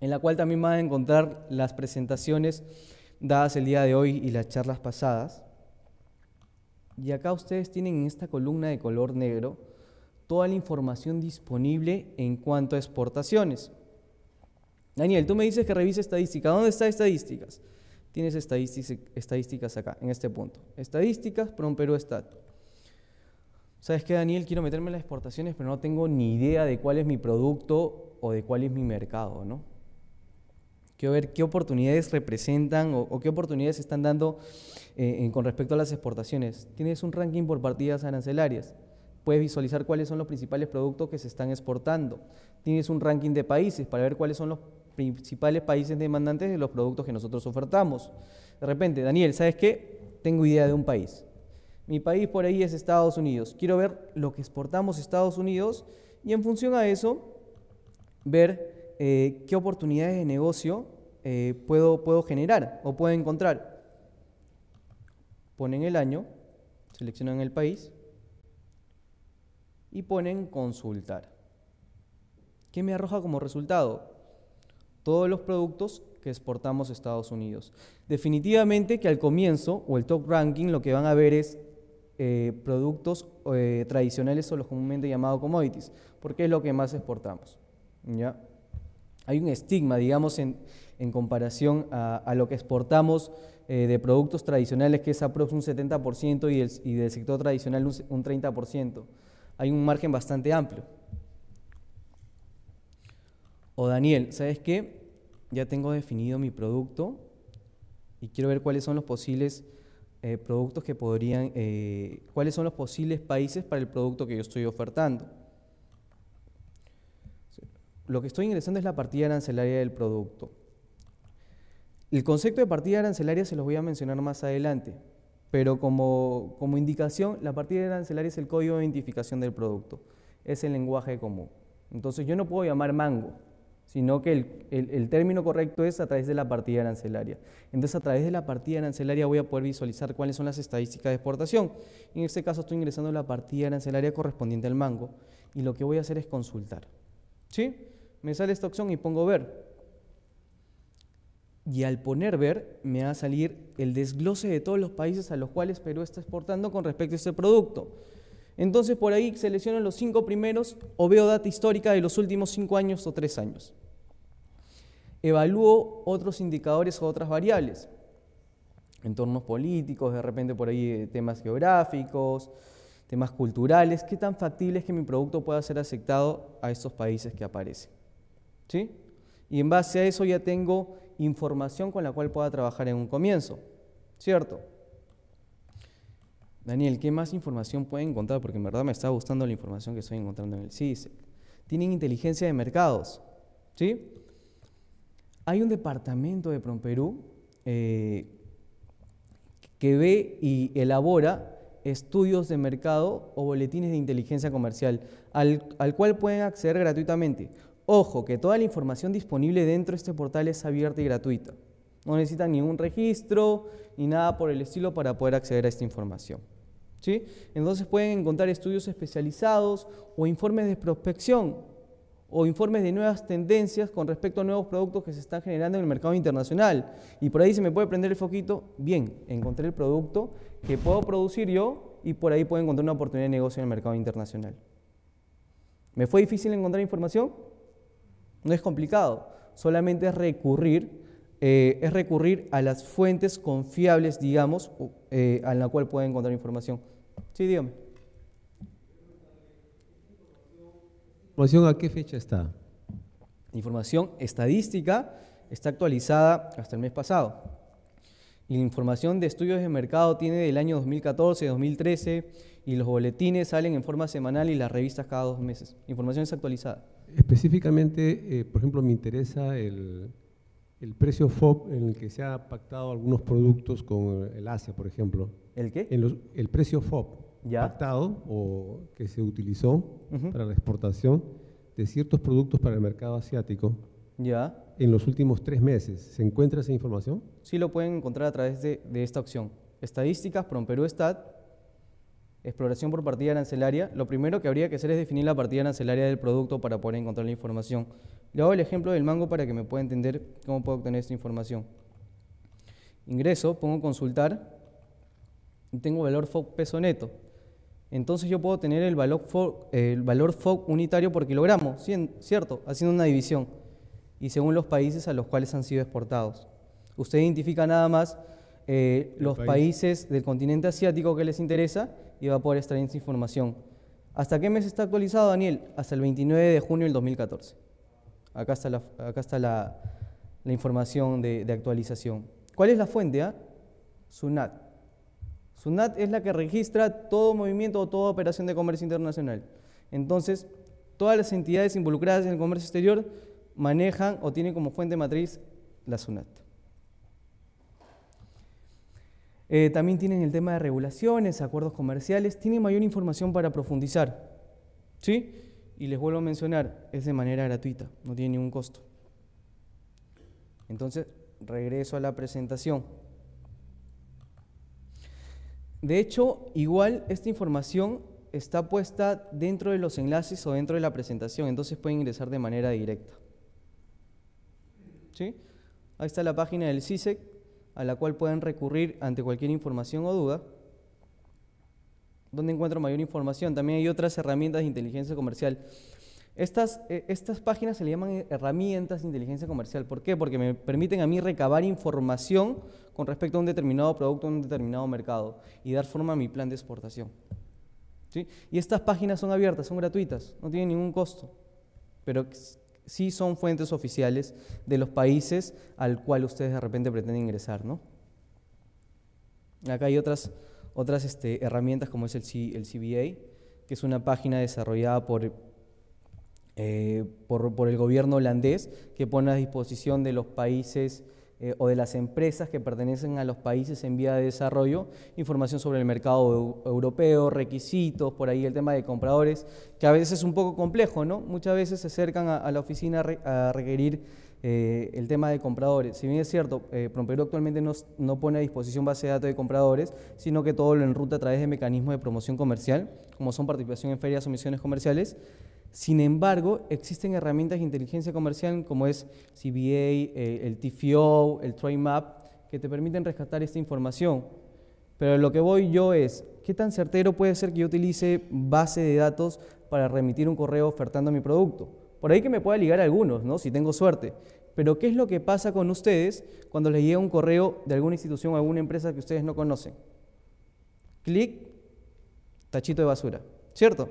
en la cual también van a encontrar las presentaciones dadas el día de hoy y las charlas pasadas. Y acá ustedes tienen en esta columna de color negro toda la información disponible en cuanto a exportaciones. Daniel, tú me dices que revise estadísticas. ¿Dónde está estadísticas? Tienes estadísticas, acá, en este punto. Estadísticas, Perú Stat. ¿Sabes qué, Daniel? Quiero meterme en las exportaciones, pero no tengo ni idea de cuál es mi producto o de cuál es mi mercado, ¿no? Quiero ver qué oportunidades representan o, qué oportunidades están dando eh, con respecto a las exportaciones. Tienes un ranking por partidas arancelarias. Puedes visualizar cuáles son los principales productos que se están exportando. Tienes un ranking de países para ver cuáles son los principales países demandantes de los productos que nosotros ofertamos. De repente, Daniel, ¿sabes qué? Tengo idea de un país. Mi país por ahí es Estados Unidos. Quiero ver lo que exportamos a Estados Unidos y en función a eso, ver eh, qué oportunidades de negocio eh, puedo, puedo generar o puedo encontrar. Ponen el año, seleccionan el país y ponen consultar. ¿Qué me arroja como resultado? Todos los productos que exportamos a Estados Unidos. Definitivamente que al comienzo o el top ranking lo que van a ver es eh, productos eh, tradicionales o los comúnmente llamados commodities, porque es lo que más exportamos. ¿ya? Hay un estigma, digamos, en, comparación a, lo que exportamos eh, de productos tradicionales, que es aproximadamente un 70% y, el, del sector tradicional un, un 30%. Hay un margen bastante amplio. O Daniel, ¿sabes qué? Ya tengo definido mi producto y quiero ver cuáles son los posibles eh, productos que podrían, eh, cuáles son los posibles países para el producto que yo estoy ofertando. Lo que estoy ingresando es la partida arancelaria del producto. El concepto de partida arancelaria se los voy a mencionar más adelante, pero como, como indicación, la partida arancelaria es el código de identificación del producto, es el lenguaje común. Entonces yo no puedo llamar mango, sino que el, término correcto es a través de la partida arancelaria. Entonces, a través de la partida arancelaria voy a poder visualizar cuáles son las estadísticas de exportación. En este caso estoy ingresando la partida arancelaria correspondiente al mango y lo que voy a hacer es consultar. ¿Sí? Me sale esta opción y pongo ver. Y al poner ver, me va a salir el desglose de todos los países a los cuales Perú está exportando con respecto a este producto. Entonces por ahí selecciono los cinco primeros o veo data histórica de los últimos cinco años o tres años. Evalúo otros indicadores o otras variables, entornos políticos, de repente por ahí eh, temas geográficos, temas culturales, qué tan factible es que mi producto pueda ser aceptado a estos países que aparecen. ¿Sí? Y en base a eso ya tengo información con la cual pueda trabajar en un comienzo, ¿cierto? Daniel, ¿qué más información pueden encontrar? Porque en verdad me está gustando la información que estoy encontrando en el CISEC. E. Tienen inteligencia de mercados, Hay un departamento de PROMPERÚ eh, que ve y elabora estudios de mercado o boletines de inteligencia comercial, al, al, cual pueden acceder gratuitamente. Ojo, que toda la información disponible dentro de este portal es abierta y gratuita. No necesitan ningún registro ni nada por el estilo para poder acceder a esta información. Entonces pueden encontrar estudios especializados o informes de prospección o informes de nuevas tendencias con respecto a nuevos productos que se están generando en el mercado internacional. Y por ahí se me puede prender el foquito, bien, encontré el producto que puedo producir yo y por ahí puedo encontrar una oportunidad de negocio en el mercado internacional. ¿Me fue difícil encontrar información? No es complicado, solamente es recurrir, eh, es recurrir a las fuentes confiables, digamos, eh, a la cual pueden encontrar información. Sí, dígame. ¿Información a qué fecha está? Información estadística está actualizada hasta el mes pasado. Y la información de estudios de mercado tiene del año 2014, 2013 y los boletines salen en forma semanal y las revistas cada dos meses. Información es actualizada. Específicamente, eh, por ejemplo, me interesa el, el precio FOB en el que se ha pactado algunos productos con el Asia, por ejemplo. ¿El qué? En el precio FOB pactado o que se utilizó para la exportación de ciertos productos para el mercado asiático. ¿Ya? En los últimos tres meses. ¿Se encuentra esa información? Sí, lo pueden encontrar a través de, de esta opción. Estadísticas, Promperú Stat, exploración por partida arancelaria, lo primero que habría que hacer es definir la partida arancelaria del producto para poder encontrar la información. Le hago el ejemplo del mango para que me pueda entender cómo puedo obtener esta información. Ingreso, pongo consultar y tengo valor FOB peso neto. Entonces yo puedo tener el valor FOB, valor unitario por kilogramo, ¿cierto? Haciendo una división y según los países a los cuales han sido exportados. Usted identifica nada más eh, los países del continente asiático que les interesa y va a poder extraer esa información. ¿Hasta qué mes está actualizado, Daniel? Hasta el 29 de junio del 2014. Acá está la, información de, actualización. ¿Cuál es la fuente? Ah? SUNAT. SUNAT es la que registra todo movimiento o toda operación de comercio internacional. Entonces, todas las entidades involucradas en el comercio exterior manejan o tienen como fuente matriz la SUNAT. Eh, también tienen el tema de regulaciones, acuerdos comerciales, tienen mayor información para profundizar. ¿Sí? Y les vuelvo a mencionar, es de manera gratuita, no tiene ningún costo. Entonces, regreso a la presentación. De hecho, igual esta información está puesta dentro de los enlaces o dentro de la presentación, entonces pueden ingresar de manera directa. ¿Sí? Ahí está la página del CISEC, a la cual pueden recurrir ante cualquier información o duda. ¿Dónde encuentro mayor información? También hay otras herramientas de inteligencia comercial. Estas, eh, estas páginas se le llaman herramientas de inteligencia comercial. ¿Por qué? Porque me permiten a mí recabar información con respecto a un determinado producto, en un determinado mercado y dar forma a mi plan de exportación. Y estas páginas son abiertas, son gratuitas, no tienen ningún costo, pero sí son fuentes oficiales de los países al cual ustedes de repente pretenden ingresar, ¿no? Acá hay otras, otras este, herramientas como es el, CBA, que es una página desarrollada por, eh, por, por, el gobierno holandés que pone a disposición de los países eh, o de las empresas que pertenecen a los países en vía de desarrollo, información sobre el mercado europeo, requisitos, por ahí el tema de compradores, que a veces es un poco complejo, ¿no? Muchas veces se acercan a, la oficina a requerir eh, el tema de compradores. Si bien es cierto, eh, actualmente no, no, pone a disposición base de datos de compradores, sino que todo lo enruta a través de mecanismos de promoción comercial, como son participación en ferias o misiones comerciales, sin embargo, existen herramientas de inteligencia comercial como es CBA, eh, el TFO, el Map, que te permiten rescatar esta información. Pero lo que voy yo es, ¿qué tan certero puede ser que yo utilice base de datos para remitir un correo ofertando mi producto? Por ahí que me pueda ligar a algunos, ¿no? Si tengo suerte. Pero ¿qué es lo que pasa con ustedes cuando les llega un correo de alguna institución o alguna empresa que ustedes no conocen? Clic, tachito de basura, ¿cierto?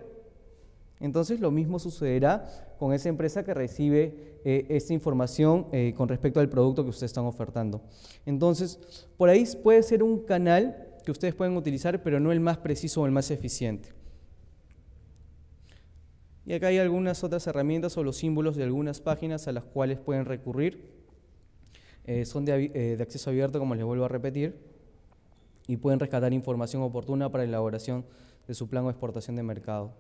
Entonces lo mismo sucederá con esa empresa que recibe eh, esta información eh, con respecto al producto que ustedes están ofertando. Entonces, por ahí puede ser un canal que ustedes pueden utilizar, pero no el más preciso o el más eficiente. Y acá hay algunas otras herramientas o los símbolos de algunas páginas a las cuales pueden recurrir. Eh, son de, de acceso abierto, como les vuelvo a repetir, y pueden rescatar información oportuna para la elaboración de su plan o exportación de mercado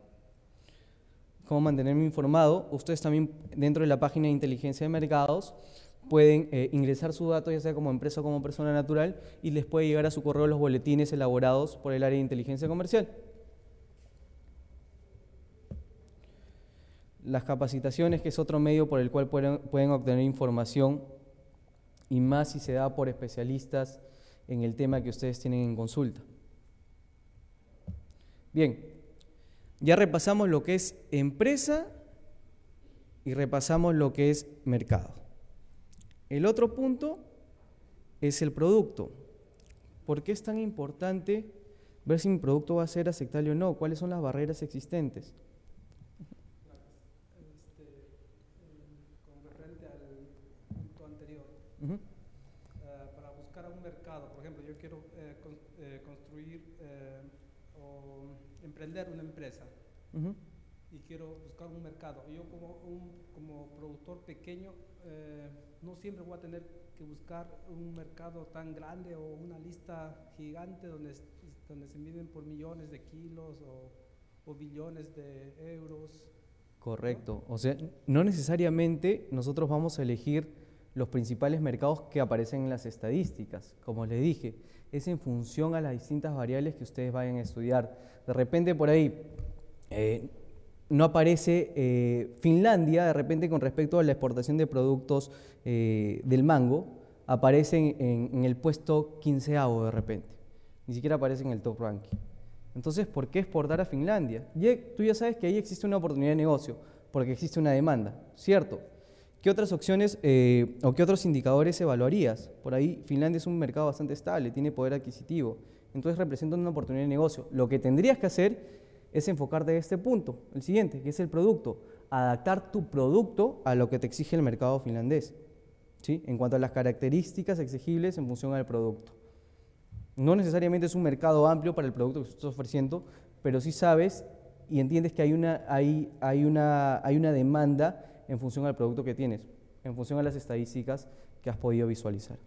cómo mantenerme informado, ustedes también dentro de la página de inteligencia de mercados pueden eh, ingresar su dato, ya sea como empresa o como persona natural, y les puede llegar a su correo los boletines elaborados por el área de inteligencia comercial. Las capacitaciones, que es otro medio por el cual pueden obtener información, y más si se da por especialistas en el tema que ustedes tienen en consulta. Bien, ya repasamos lo que es empresa y repasamos lo que es mercado. El otro punto es el producto. ¿Por qué es tan importante ver si mi producto va a ser aceptable o no? ¿Cuáles son las barreras existentes? Y quiero buscar un mercado. Yo como, un, como productor pequeño eh, no siempre voy a tener que buscar un mercado tan grande o una lista gigante donde, donde se miden por millones de kilos o, o billones de euros. Correcto. O sea, no necesariamente nosotros vamos a elegir los principales mercados que aparecen en las estadísticas. Como les dije, es en función a las distintas variables que ustedes vayan a estudiar. De repente por ahí, eh, no aparece eh, Finlandia de repente con respecto a la exportación de productos eh, del mango, aparece en, el puesto quinceavo de repente, ni siquiera aparece en el top ranking. Entonces, ¿por qué exportar a Finlandia? tú ya sabes que ahí existe una oportunidad de negocio, porque existe una demanda, ¿cierto? ¿Qué otras opciones o qué otros indicadores evaluarías? Por ahí Finlandia es un mercado bastante estable, tiene poder adquisitivo, entonces representa una oportunidad de negocio. Lo que tendrías que hacer es enfocarte en este punto, el siguiente, que es el producto. Adaptar tu producto a lo que te exige el mercado finlandés, ¿sí? en cuanto a las características exigibles en función al producto. No necesariamente es un mercado amplio para el producto que estás ofreciendo, pero sí sabes y entiendes que hay una, hay una, hay una demanda en función al producto que tienes, en función a las estadísticas que has podido visualizar.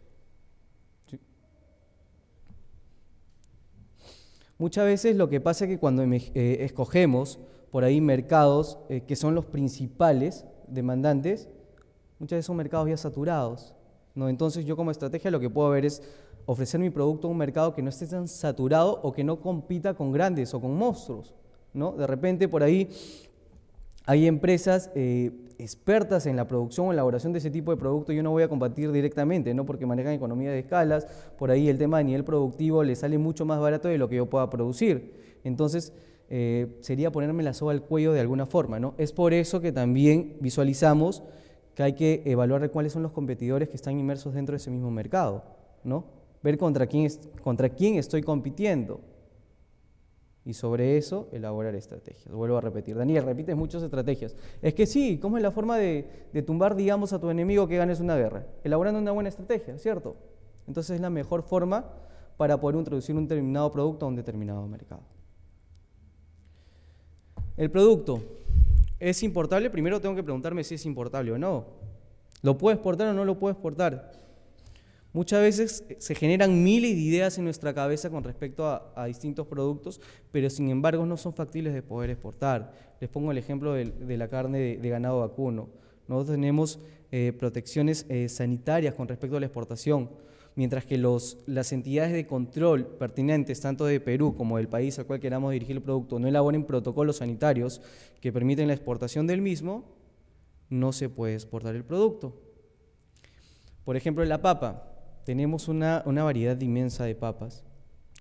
Muchas veces lo que pasa es que cuando eh, escogemos por ahí mercados eh, que son los principales demandantes, muchas veces son mercados ya saturados. ¿no? Entonces yo como estrategia lo que puedo ver es ofrecer mi producto a un mercado que no esté tan saturado o que no compita con grandes o con monstruos. ¿no? De repente por ahí hay empresas eh, expertas en la producción o elaboración de ese tipo de producto, yo no voy a combatir directamente, ¿no? Porque manejan economía de escalas, por ahí el tema de nivel productivo le sale mucho más barato de lo que yo pueda producir. Entonces, eh, sería ponerme la soga al cuello de alguna forma, ¿no? Es por eso que también visualizamos que hay que evaluar cuáles son los competidores que están inmersos dentro de ese mismo mercado, ¿no? Ver contra quién, es, contra quién estoy compitiendo y sobre eso elaborar estrategias. Vuelvo a repetir, Daniel, repites muchas estrategias. Es que sí, ¿cómo es la forma de, tumbar, digamos, a tu enemigo que ganes una guerra? Elaborando una buena estrategia, ¿cierto? Entonces es la mejor forma para poder introducir un determinado producto a un determinado mercado. El producto, ¿es importable? Primero tengo que preguntarme si es importable o no. ¿Lo puedo exportar o no lo puedo exportar? Muchas veces eh, se generan miles de ideas en nuestra cabeza con respecto a, distintos productos, pero sin embargo no son factibles de poder exportar. Les pongo el ejemplo de, la carne de, ganado vacuno. Nosotros tenemos eh, protecciones eh, sanitarias con respecto a la exportación, mientras que las entidades de control pertinentes, tanto de Perú como del país al cual queramos dirigir el producto, no elaboren protocolos sanitarios que permiten la exportación del mismo, no se puede exportar el producto. Por ejemplo, la papa tenemos una, variedad inmensa de papas.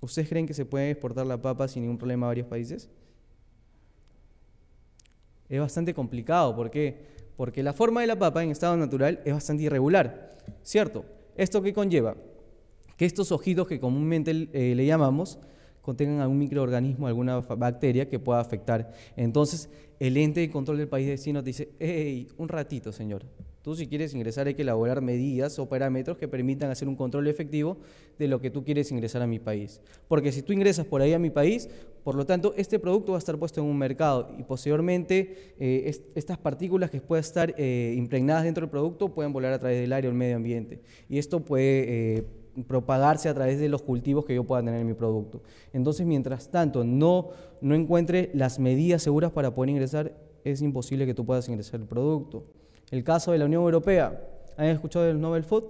¿Ustedes creen que se puede exportar la papa sin ningún problema a varios países? Es bastante complicado. ¿Por qué? Porque la forma de la papa en estado natural es bastante irregular. ¿Cierto? ¿Esto qué conlleva? Que estos ojitos que comúnmente eh, le llamamos contengan algún microorganismo, alguna bacteria que pueda afectar. Entonces, el ente de control del país vecino dice, hey, un ratito, señor, Tú si quieres ingresar hay que elaborar medidas o parámetros que permitan hacer un control efectivo de lo que tú quieres ingresar a mi país. Porque si tú ingresas por ahí a mi país, por lo tanto, este producto va a estar puesto en un mercado y posteriormente eh, estas partículas que puedan estar eh, impregnadas dentro del producto pueden volar a través del aire o el medio ambiente. Y esto puede... Eh, propagarse a través de los cultivos que yo pueda tener en mi producto. Entonces, mientras tanto, no, no encuentre las medidas seguras para poder ingresar, es imposible que tú puedas ingresar el producto. El caso de la Unión Europea. ¿Han escuchado del Nobel Food?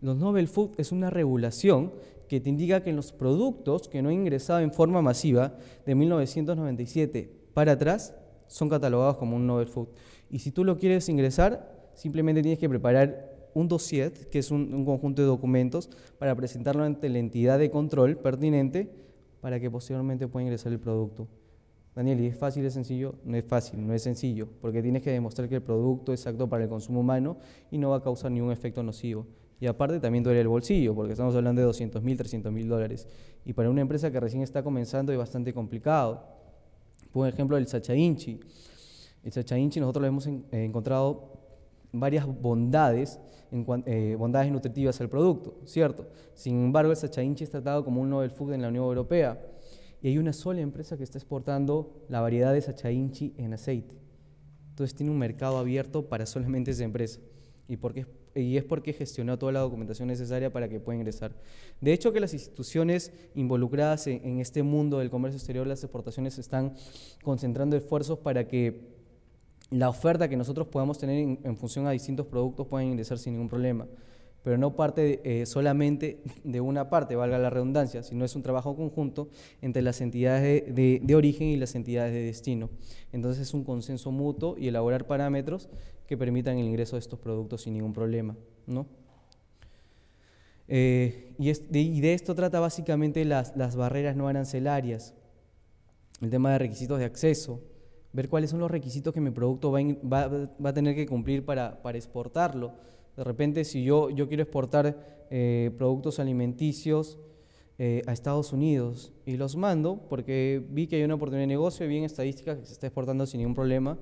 Los Nobel Food es una regulación que te indica que los productos que no han ingresado en forma masiva de 1997 para atrás son catalogados como un Nobel Food. Y si tú lo quieres ingresar, simplemente tienes que preparar un dossier, que es un, un conjunto de documentos, para presentarlo ante la entidad de control pertinente para que posteriormente pueda ingresar el producto. Daniel, ¿y es fácil, es sencillo? No es fácil, no es sencillo, porque tienes que demostrar que el producto es apto para el consumo humano y no va a causar ningún efecto nocivo. Y aparte también duele el bolsillo, porque estamos hablando de 200 mil, 300 mil dólares. Y para una empresa que recién está comenzando es bastante complicado. Por ejemplo, el Inchi. El Sachainchi nosotros lo hemos eh, encontrado varias bondades, eh, bondades nutritivas al producto, ¿cierto? Sin embargo, el Sachainchi es tratado como un Nobel food en la Unión Europea y hay una sola empresa que está exportando la variedad de Inchi en aceite. Entonces tiene un mercado abierto para solamente esa empresa. Y, es porque gestionó toda la documentación necesaria para que pueda ingresar. De hecho, que las instituciones involucradas en, este mundo del comercio exterior, las exportaciones, están concentrando esfuerzos para que la oferta que nosotros podamos tener en, función a distintos productos pueda ingresar sin ningún problema pero no parte eh, solamente de una parte, valga la redundancia, sino es un trabajo conjunto entre las entidades de, origen y las entidades de destino. Entonces es un consenso mutuo y elaborar parámetros que permitan el ingreso de estos productos sin ningún problema. Eh, y, de, esto trata básicamente las, barreras no arancelarias, el tema de requisitos de acceso, ver cuáles son los requisitos que mi producto va, a tener que cumplir para, para exportarlo de repente, si yo, yo quiero exportar eh, productos alimenticios eh, a Estados Unidos y los mando porque vi que hay una oportunidad de negocio y vi en estadísticas que se está exportando sin ningún problema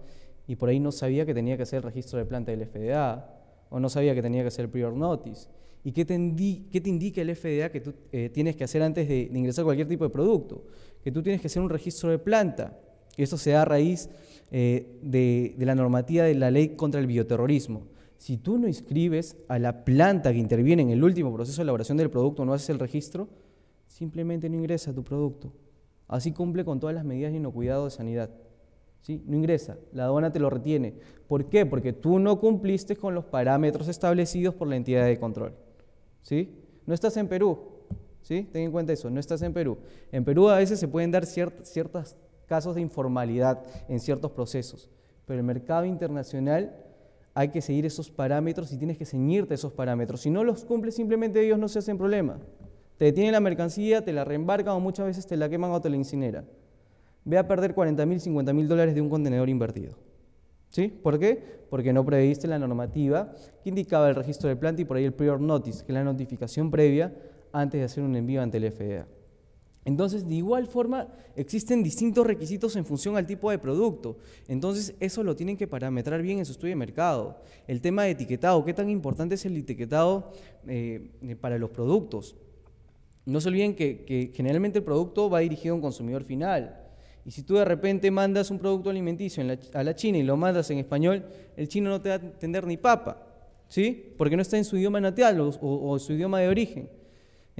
y por ahí no sabía que tenía que hacer el registro de planta del FDA o no sabía que tenía que hacer el prior notice. ¿Y qué te, te indica el FDA que tú eh, tienes que hacer antes de, ingresar cualquier tipo de producto? Que tú tienes que hacer un registro de planta. Y eso se da a raíz de, de, la normativa de la ley contra el bioterrorismo si tú no inscribes a la planta que interviene en el último proceso de elaboración del producto, no haces el registro, simplemente no ingresa tu producto. Así cumple con todas las medidas de inocuidad o de sanidad. ¿Sí? No ingresa, la aduana te lo retiene. ¿Por qué? Porque tú no cumpliste con los parámetros establecidos por la entidad de control. ¿Sí? No estás en Perú. ¿Sí? Ten en cuenta eso, no estás en Perú. En Perú a veces se pueden dar ciertos casos de informalidad en ciertos procesos, pero el mercado internacional hay que seguir esos parámetros y tienes que ceñirte a esos parámetros. Si no los cumples, simplemente ellos no se hacen problema. Te detienen la mercancía, te la reembarcan o muchas veces te la queman o te la incineran. Ve a perder 40.000, mil, mil dólares de un contenedor invertido. ¿Sí? ¿Por qué? Porque no previste la normativa que indicaba el registro de planta y por ahí el prior notice, que es la notificación previa antes de hacer un envío ante el FDA. Entonces, de igual forma, existen distintos requisitos en función al tipo de producto. Entonces, eso lo tienen que parametrar bien en su estudio de mercado. El tema de etiquetado, qué tan importante es el etiquetado eh, para los productos. No se olviden que, generalmente el producto va dirigido a un consumidor final. Y si tú de repente mandas un producto alimenticio a la China y lo mandas en español, el chino no te va a atender ni papa, ¿sí? Porque no está en su idioma natal o su idioma de origen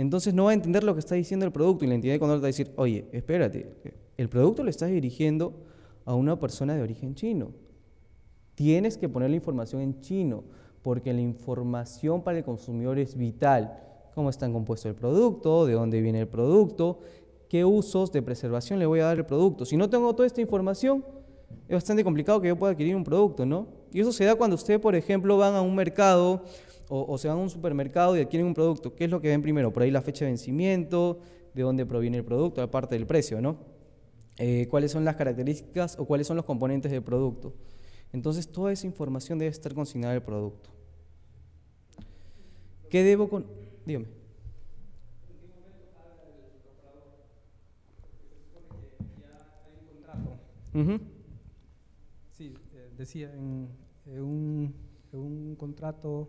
entonces no va a entender lo que está diciendo el producto y la entidad control va a decir, oye, espérate, el producto lo estás dirigiendo a una persona de origen chino. Tienes que poner la información en chino, porque la información para el consumidor es vital. Cómo está compuesto el producto, de dónde viene el producto, qué usos de preservación le voy a dar al producto. Si no tengo toda esta información, es bastante complicado que yo pueda adquirir un producto, ¿no? Y eso se da cuando usted, por ejemplo, van a un mercado o, se van a un supermercado y adquieren un producto, ¿qué es lo que ven primero? Por ahí la fecha de vencimiento, de dónde proviene el producto, aparte del precio, ¿no? Eh, ¿Cuáles son las características o cuáles son los componentes del producto? Entonces, toda esa información debe estar consignada al producto. ¿Qué debo con...? Dígame. Uh Sí, eh, decía, en, un, en un contrato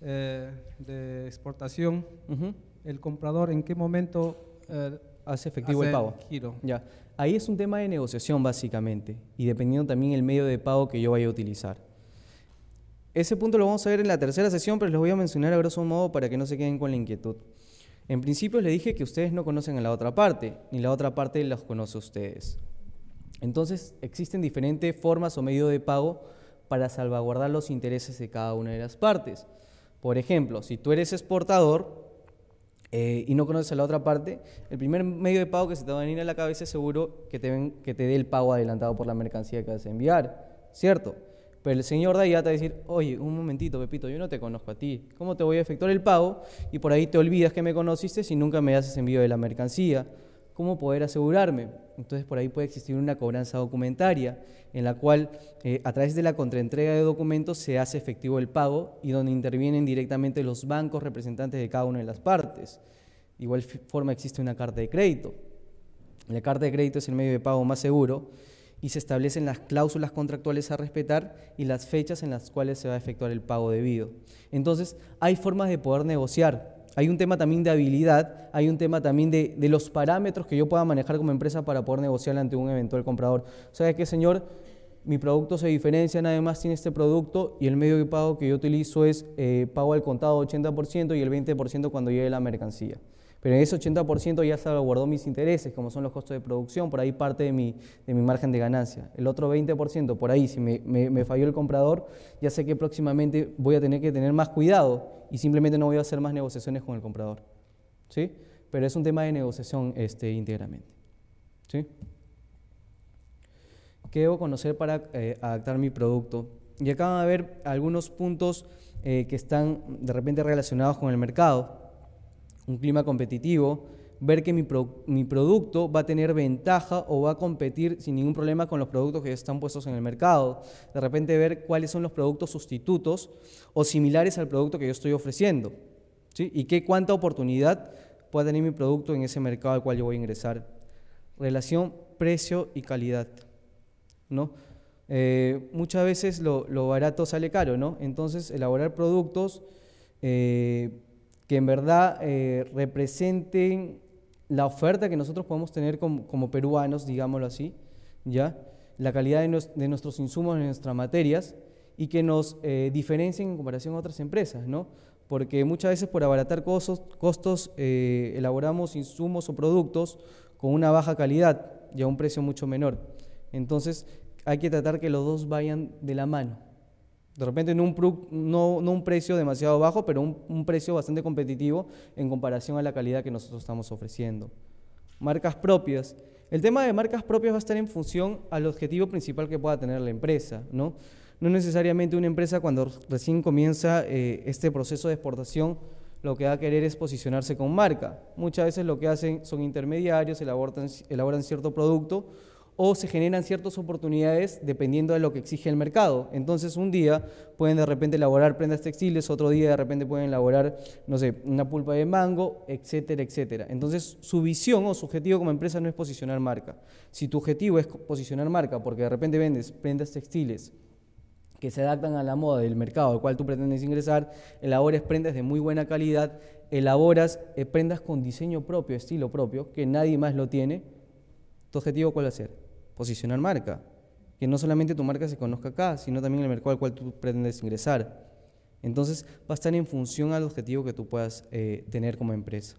eh, de exportación, el comprador en qué momento eh, hace efectivo el pago. Ya. Ahí es un tema de negociación básicamente y dependiendo también el medio de pago que yo vaya a utilizar. Ese punto lo vamos a ver en la tercera sesión, pero les voy a mencionar a grosso modo para que no se queden con la inquietud. En principio les dije que ustedes no conocen a la otra parte, ni la otra parte los conoce a ustedes. Entonces existen diferentes formas o medios de pago para salvaguardar los intereses de cada una de las partes. Por ejemplo, si tú eres exportador eh, y no conoces a la otra parte, el primer medio de pago que se te va a venir a la cabeza es seguro que te, que te dé el pago adelantado por la mercancía que vas a enviar, ¿cierto? Pero el señor de allá te va a decir, oye, un momentito, Pepito, yo no te conozco a ti, ¿cómo te voy a efectuar el pago? Y por ahí te olvidas que me conociste si nunca me haces envío de la mercancía cómo poder asegurarme. Entonces por ahí puede existir una cobranza documentaria en la cual eh, a través de la contraentrega de documentos se hace efectivo el pago y donde intervienen directamente los bancos representantes de cada una de las partes. De igual forma existe una carta de crédito. La carta de crédito es el medio de pago más seguro y se establecen las cláusulas contractuales a respetar y las fechas en las cuales se va a efectuar el pago debido. Entonces, hay formas de poder negociar hay un tema también de habilidad, hay un tema también de, los parámetros que yo pueda manejar como empresa para poder negociar ante un eventual comprador. O ¿Sabes qué, señor? mi producto se diferencia, nada más tiene este producto y el medio de pago que yo utilizo es eh, pago al contado 80% y el 20% cuando llegue la mercancía pero en ese 80% ya salvaguardó mis intereses, como son los costos de producción, por ahí parte de mi, de mi margen de ganancia. El otro 20%, por ahí, si me, falló el comprador, ya sé que próximamente voy a tener que tener más cuidado y simplemente no voy a hacer más negociaciones con el comprador. ¿Sí? Pero es un tema de negociación este, íntegramente. ¿Sí? ¿Qué debo conocer para eh, adaptar mi producto? Y acá van a ver algunos puntos eh, que están de repente relacionados con el mercado un clima competitivo, ver que mi, producto va a tener ventaja o va a competir sin ningún problema con los productos que ya están puestos en el mercado. De repente ver cuáles son los productos sustitutos o similares al producto que yo estoy ofreciendo. Y qué cuánta oportunidad puede tener mi producto en ese mercado al cual yo voy a ingresar. Relación precio y calidad. ¿no? Eh, muchas veces lo, barato sale caro, ¿no? Entonces, elaborar productos eh, que en verdad eh, representen la oferta que nosotros podemos tener como, peruanos, digámoslo así, ¿ya? la calidad de, nuestros insumos, de nuestras materias, y que nos eh, diferencien en comparación a otras empresas, ¿no? porque muchas veces por abaratar costos, costos eh, elaboramos insumos o productos con una baja calidad y a un precio mucho menor. Entonces hay que tratar que los dos vayan de la mano. De repente no un, precio demasiado bajo, pero un, precio bastante competitivo en comparación a la calidad que nosotros estamos ofreciendo. Marcas propias. El tema de marcas propias va a estar en función al objetivo principal que pueda tener la empresa, ¿no? No necesariamente una empresa cuando recién comienza eh, este proceso de exportación lo que va a querer es posicionarse con marca. Muchas veces lo que hacen son intermediarios, elaboran, elaboran cierto producto o se generan ciertas oportunidades dependiendo de lo que exige el mercado. Entonces un día pueden de repente elaborar prendas textiles, otro día de repente pueden elaborar, no sé, una pulpa de mango, etcétera, etcétera. Entonces su visión o su objetivo como empresa no es posicionar marca. Si tu objetivo es posicionar marca porque de repente vendes prendas textiles, que se adaptan a la moda del mercado al cual tú pretendes ingresar, elabores prendas de muy buena calidad, elaboras eh, prendas con diseño propio, estilo propio, que nadie más lo tiene, ¿tu objetivo cuál va a ser? posicionar marca. Que no solamente tu marca se conozca acá, sino también el mercado al cual tú pretendes ingresar. Entonces va a estar en función al objetivo que tú puedas eh, tener como empresa.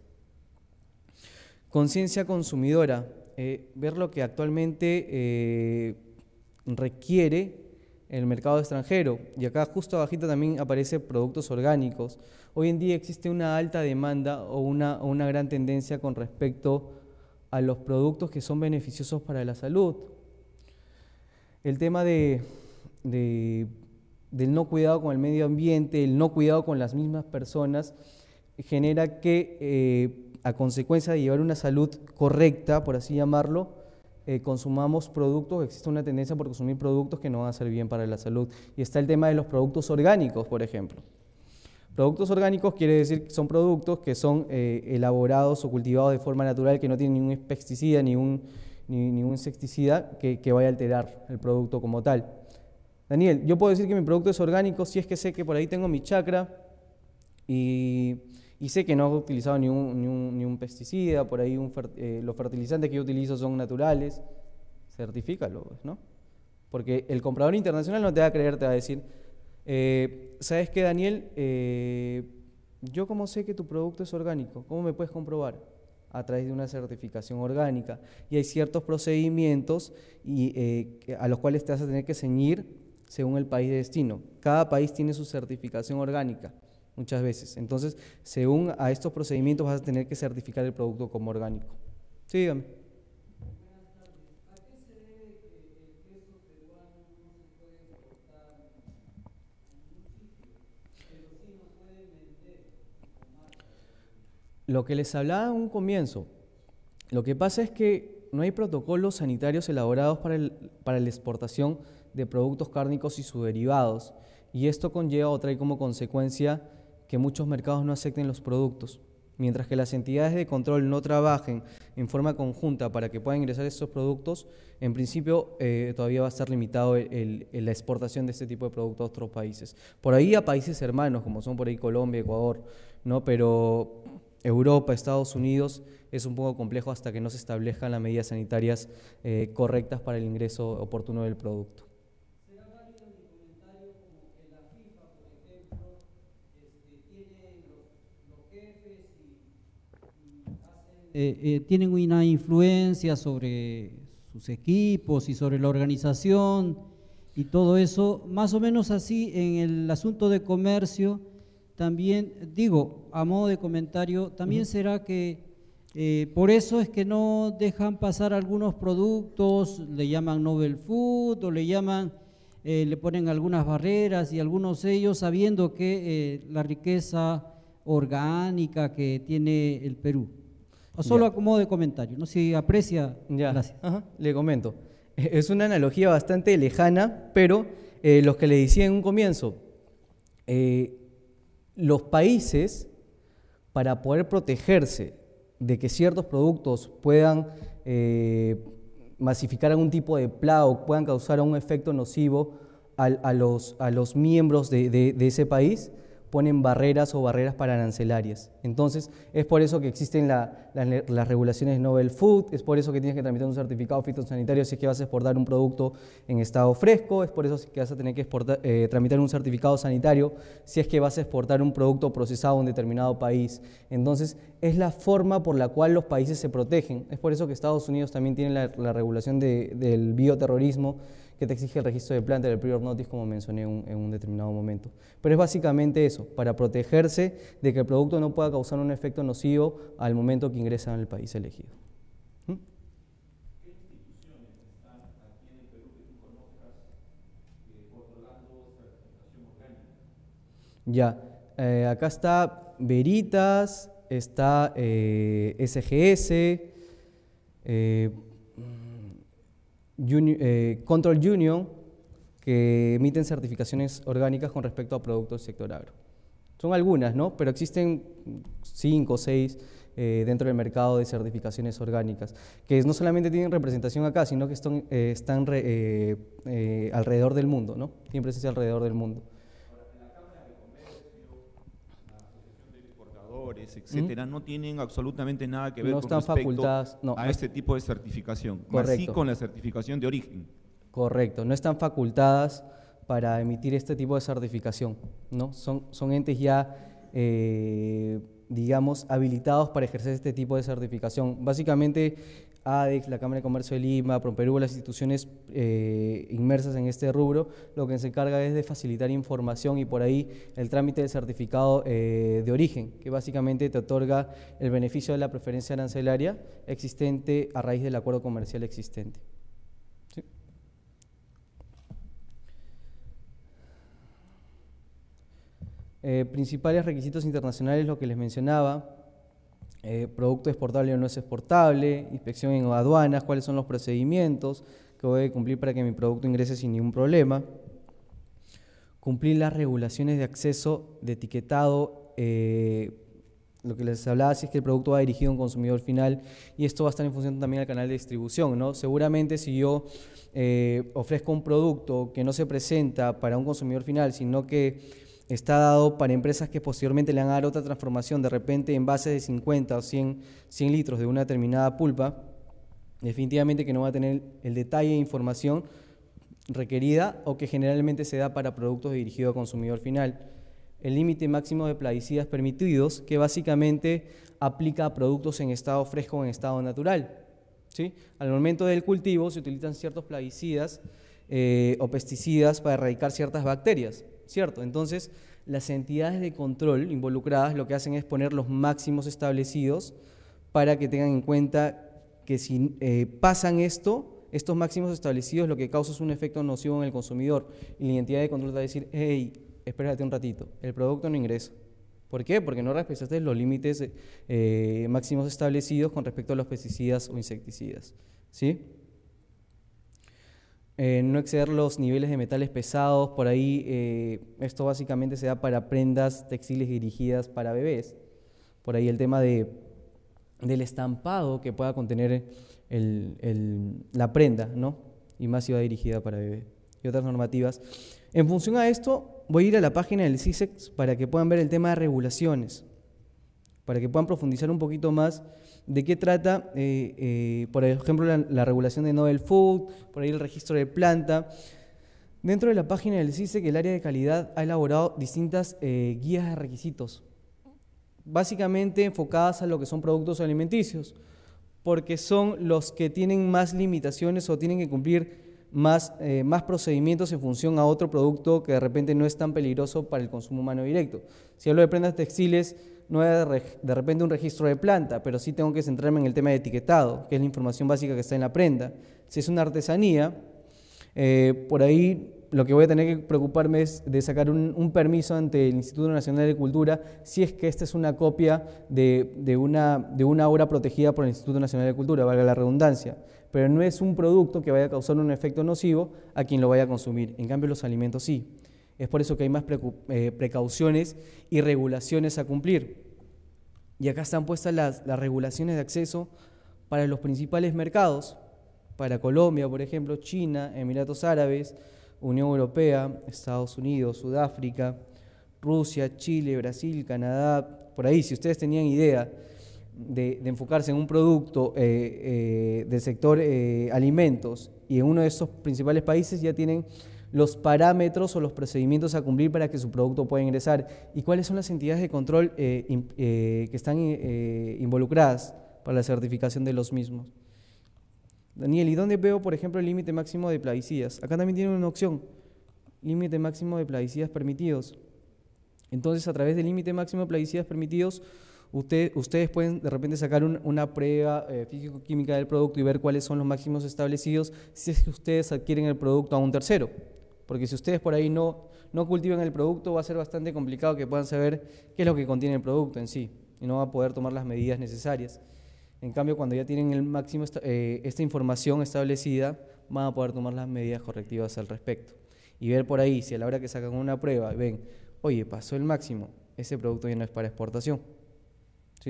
Conciencia consumidora, eh, ver lo que actualmente eh, requiere el mercado extranjero. Y acá justo abajito también aparece productos orgánicos. Hoy en día existe una alta demanda o una, una gran tendencia con respecto a los productos que son beneficiosos para la salud. El tema de, del no cuidado con el medio ambiente, el no cuidado con las mismas personas, genera que eh, a consecuencia de llevar una salud correcta, por así llamarlo, eh, consumamos productos, existe una tendencia por consumir productos que no van a ser bien para la salud. Y está el tema de los productos orgánicos, por ejemplo. Productos orgánicos quiere decir que son productos que son eh, elaborados o cultivados de forma natural, que no tienen ningún pesticida, ningún, ni, ningún insecticida que, vaya a alterar el producto como tal. Daniel, yo puedo decir que mi producto es orgánico si es que sé que por ahí tengo mi chakra y, y sé que no he utilizado ningún pesticida, por ahí eh, los fertilizantes que yo utilizo son naturales, certifícalo, pues, ¿no? Porque el comprador internacional no te va a creer, te va a decir, eh, ¿Sabes qué, Daniel? Eh, yo como sé que tu producto es orgánico, ¿cómo me puedes comprobar? A través de una certificación orgánica. Y hay ciertos procedimientos y, eh, a los cuales te vas a tener que ceñir según el país de destino. Cada país tiene su certificación orgánica muchas veces. Entonces, según a estos procedimientos vas a tener que certificar el producto como orgánico. Sí, Lo que les hablaba en un comienzo, lo que pasa es que no hay protocolos sanitarios elaborados para, para la exportación de productos cárnicos y sus derivados, y esto conlleva o trae como consecuencia que muchos mercados no acepten los productos. Mientras que las entidades de control no trabajen en forma conjunta para que puedan ingresar esos productos, en principio eh, todavía va a estar limitado la exportación de este tipo de productos a otros países. Por ahí a países hermanos, como son por ahí Colombia, Ecuador, ¿no? Pero Europa, Estados Unidos, es un poco complejo hasta que no se establezcan las medidas sanitarias eh, correctas para el ingreso oportuno del producto. Eh, eh, tienen una influencia sobre sus equipos y sobre la organización y todo eso, más o menos así en el asunto de comercio también, digo, a modo de comentario, también será que eh, por eso es que no dejan pasar algunos productos, le llaman Nobel Food o le llaman, eh, le ponen algunas barreras y algunos sellos sabiendo que eh, la riqueza orgánica que tiene el Perú. O solo a modo de comentario, no si aprecia. Gracias. le comento. Es una analogía bastante lejana, pero los que le decía en un comienzo, los países, para poder protegerse de que ciertos productos puedan eh, masificar algún tipo de plaga o puedan causar un efecto nocivo a, los, a los, miembros de ese país, ponen barreras o barreras para arancelarias. Entonces, es por eso que existen las regulaciones Nobel Food, es por eso que tienes que tramitar un certificado fitosanitario si es que vas a exportar un producto en estado fresco, es por eso que vas a tener que exportar, eh, tramitar un certificado sanitario si es que vas a exportar un producto procesado a un determinado país. Entonces, es la forma por la cual los países se protegen. Es por eso que Estados Unidos también tiene la, regulación del bioterrorismo que te exige el registro de planta del prior notice, como mencioné en un determinado momento. Pero es básicamente eso, para protegerse de que el producto no pueda causar un efecto nocivo al momento que ingresa en el país elegido. Ya, eh, acá está Veritas, está SGS, eh, eh, Control Union, que emiten certificaciones orgánicas con respecto a productos del sector agro. Son algunas, ¿no? Pero existen cinco o seis eh, dentro del mercado de certificaciones orgánicas, que no solamente tienen representación acá, sino que están, eh, alrededor del mundo, ¿no? Siempre presencia alrededor del mundo. etcétera, no tienen absolutamente nada que ver con están respecto a este tipo de certificación, correcto. con la certificación de origen. Correcto, no están facultadas para emitir este tipo de certificación, ¿no? Son, son entes ya, eh, digamos, habilitados para ejercer este tipo de certificación. Básicamente, ADEX, la Cámara de Comercio de Lima, Promperú, las instituciones eh, inmersas en este rubro, lo que se encarga es de facilitar información y por ahí el trámite del certificado eh, de origen, que básicamente te otorga el beneficio de la preferencia arancelaria existente a raíz del acuerdo comercial existente. Eh, principales requisitos internacionales, lo que les mencionaba, eh, producto exportable o no es exportable, inspección en aduanas, cuáles son los procedimientos que voy a cumplir para que mi producto ingrese sin ningún problema, cumplir las regulaciones de acceso de etiquetado, eh, lo que les hablaba si es que el producto va dirigido a un consumidor final y esto va a estar en función también al canal de distribución, ¿no? Seguramente si yo eh, ofrezco un producto que no se presenta para un consumidor final, sino que está dado para empresas que posteriormente le van a dar otra transformación, de repente en base de 50 o 100, 100 litros de una determinada pulpa, definitivamente que no va a tener el detalle de información requerida o que generalmente se da para productos dirigidos a consumidor final. El límite máximo de plaguicidas permitidos, que básicamente aplica a productos en estado fresco o en estado natural. ¿sí? Al momento del cultivo se utilizan ciertos plaguicidas eh, o pesticidas para erradicar ciertas bacterias. ¿cierto? Entonces, las entidades de control involucradas lo que hacen es poner los máximos establecidos para que tengan en cuenta que si eh, pasan esto, estos máximos establecidos lo que causa es un efecto nocivo en el consumidor y la entidad de control va a decir, hey, espérate un ratito, el producto no ingresa. ¿Por qué? Porque no respetaste los límites eh, máximos establecidos con respecto a los pesticidas o insecticidas. ¿Sí? Eh, no exceder los niveles de metales pesados, por ahí eh, esto básicamente se da para prendas textiles dirigidas para bebés, por ahí el tema de, del estampado que pueda contener la prenda, ¿no? Y más si va dirigida para bebé y otras normativas. En función a esto, voy a ir a la página del CISEX para que puedan ver el tema de regulaciones, para que puedan profundizar un poquito más de qué trata, eh, eh, por ejemplo, la, regulación de novel food, por ahí el registro de planta. Dentro de la página del dice que el área de calidad ha elaborado distintas eh, guías de requisitos, básicamente enfocadas a lo que son productos alimenticios, porque son los que tienen más limitaciones o tienen que cumplir más, más, procedimientos en función a otro producto que de repente no es tan peligroso para el consumo humano directo. Si hablo de prendas textiles, no es de repente un registro de planta, pero sí tengo que centrarme en el tema de etiquetado, que es la información básica que está en la prenda. Si es una artesanía, eh, por ahí lo que voy a tener que preocuparme es de sacar un, permiso ante el Instituto Nacional de Cultura si es que esta es una copia de una obra protegida por el Instituto Nacional de Cultura, valga la redundancia, pero no es un producto que vaya a causar un efecto nocivo a quien lo vaya a consumir, en cambio los alimentos sí. Es por eso que hay más eh, precauciones y regulaciones a cumplir. Y acá están puestas las, regulaciones de acceso para los principales mercados, para Colombia, por ejemplo, China, Emiratos Árabes, Unión Europea, Estados Unidos, Sudáfrica, Rusia, Chile, Brasil, Canadá, por ahí, si ustedes tenían idea de, enfocarse en un producto eh, eh, del sector alimentos y en uno de esos principales países ya tienen los parámetros o los procedimientos a cumplir para que su producto pueda ingresar y cuáles son las entidades de control eh, eh, que están eh, involucradas para la certificación de los mismos. Daniel, ¿y dónde veo, por ejemplo, el límite máximo de plaguicidas? Acá también tienen una opción, límite máximo de plaguicidas permitidos. Entonces, a través del límite máximo de plaguicidas permitidos, ustedes pueden de repente sacar una prueba eh, físico-química del producto y ver cuáles son los máximos establecidos si es que ustedes adquieren el producto a un tercero. Porque si ustedes por ahí no, cultivan el producto, va a ser bastante complicado que puedan saber qué es lo que contiene el producto en sí y no va a poder tomar las medidas necesarias. En cambio, cuando ya tienen el máximo esta eh, información establecida, van a poder tomar las medidas correctivas al respecto. Y ver por ahí, si a la hora que sacan una prueba ven, oye, pasó el máximo, ese producto ya no es para exportación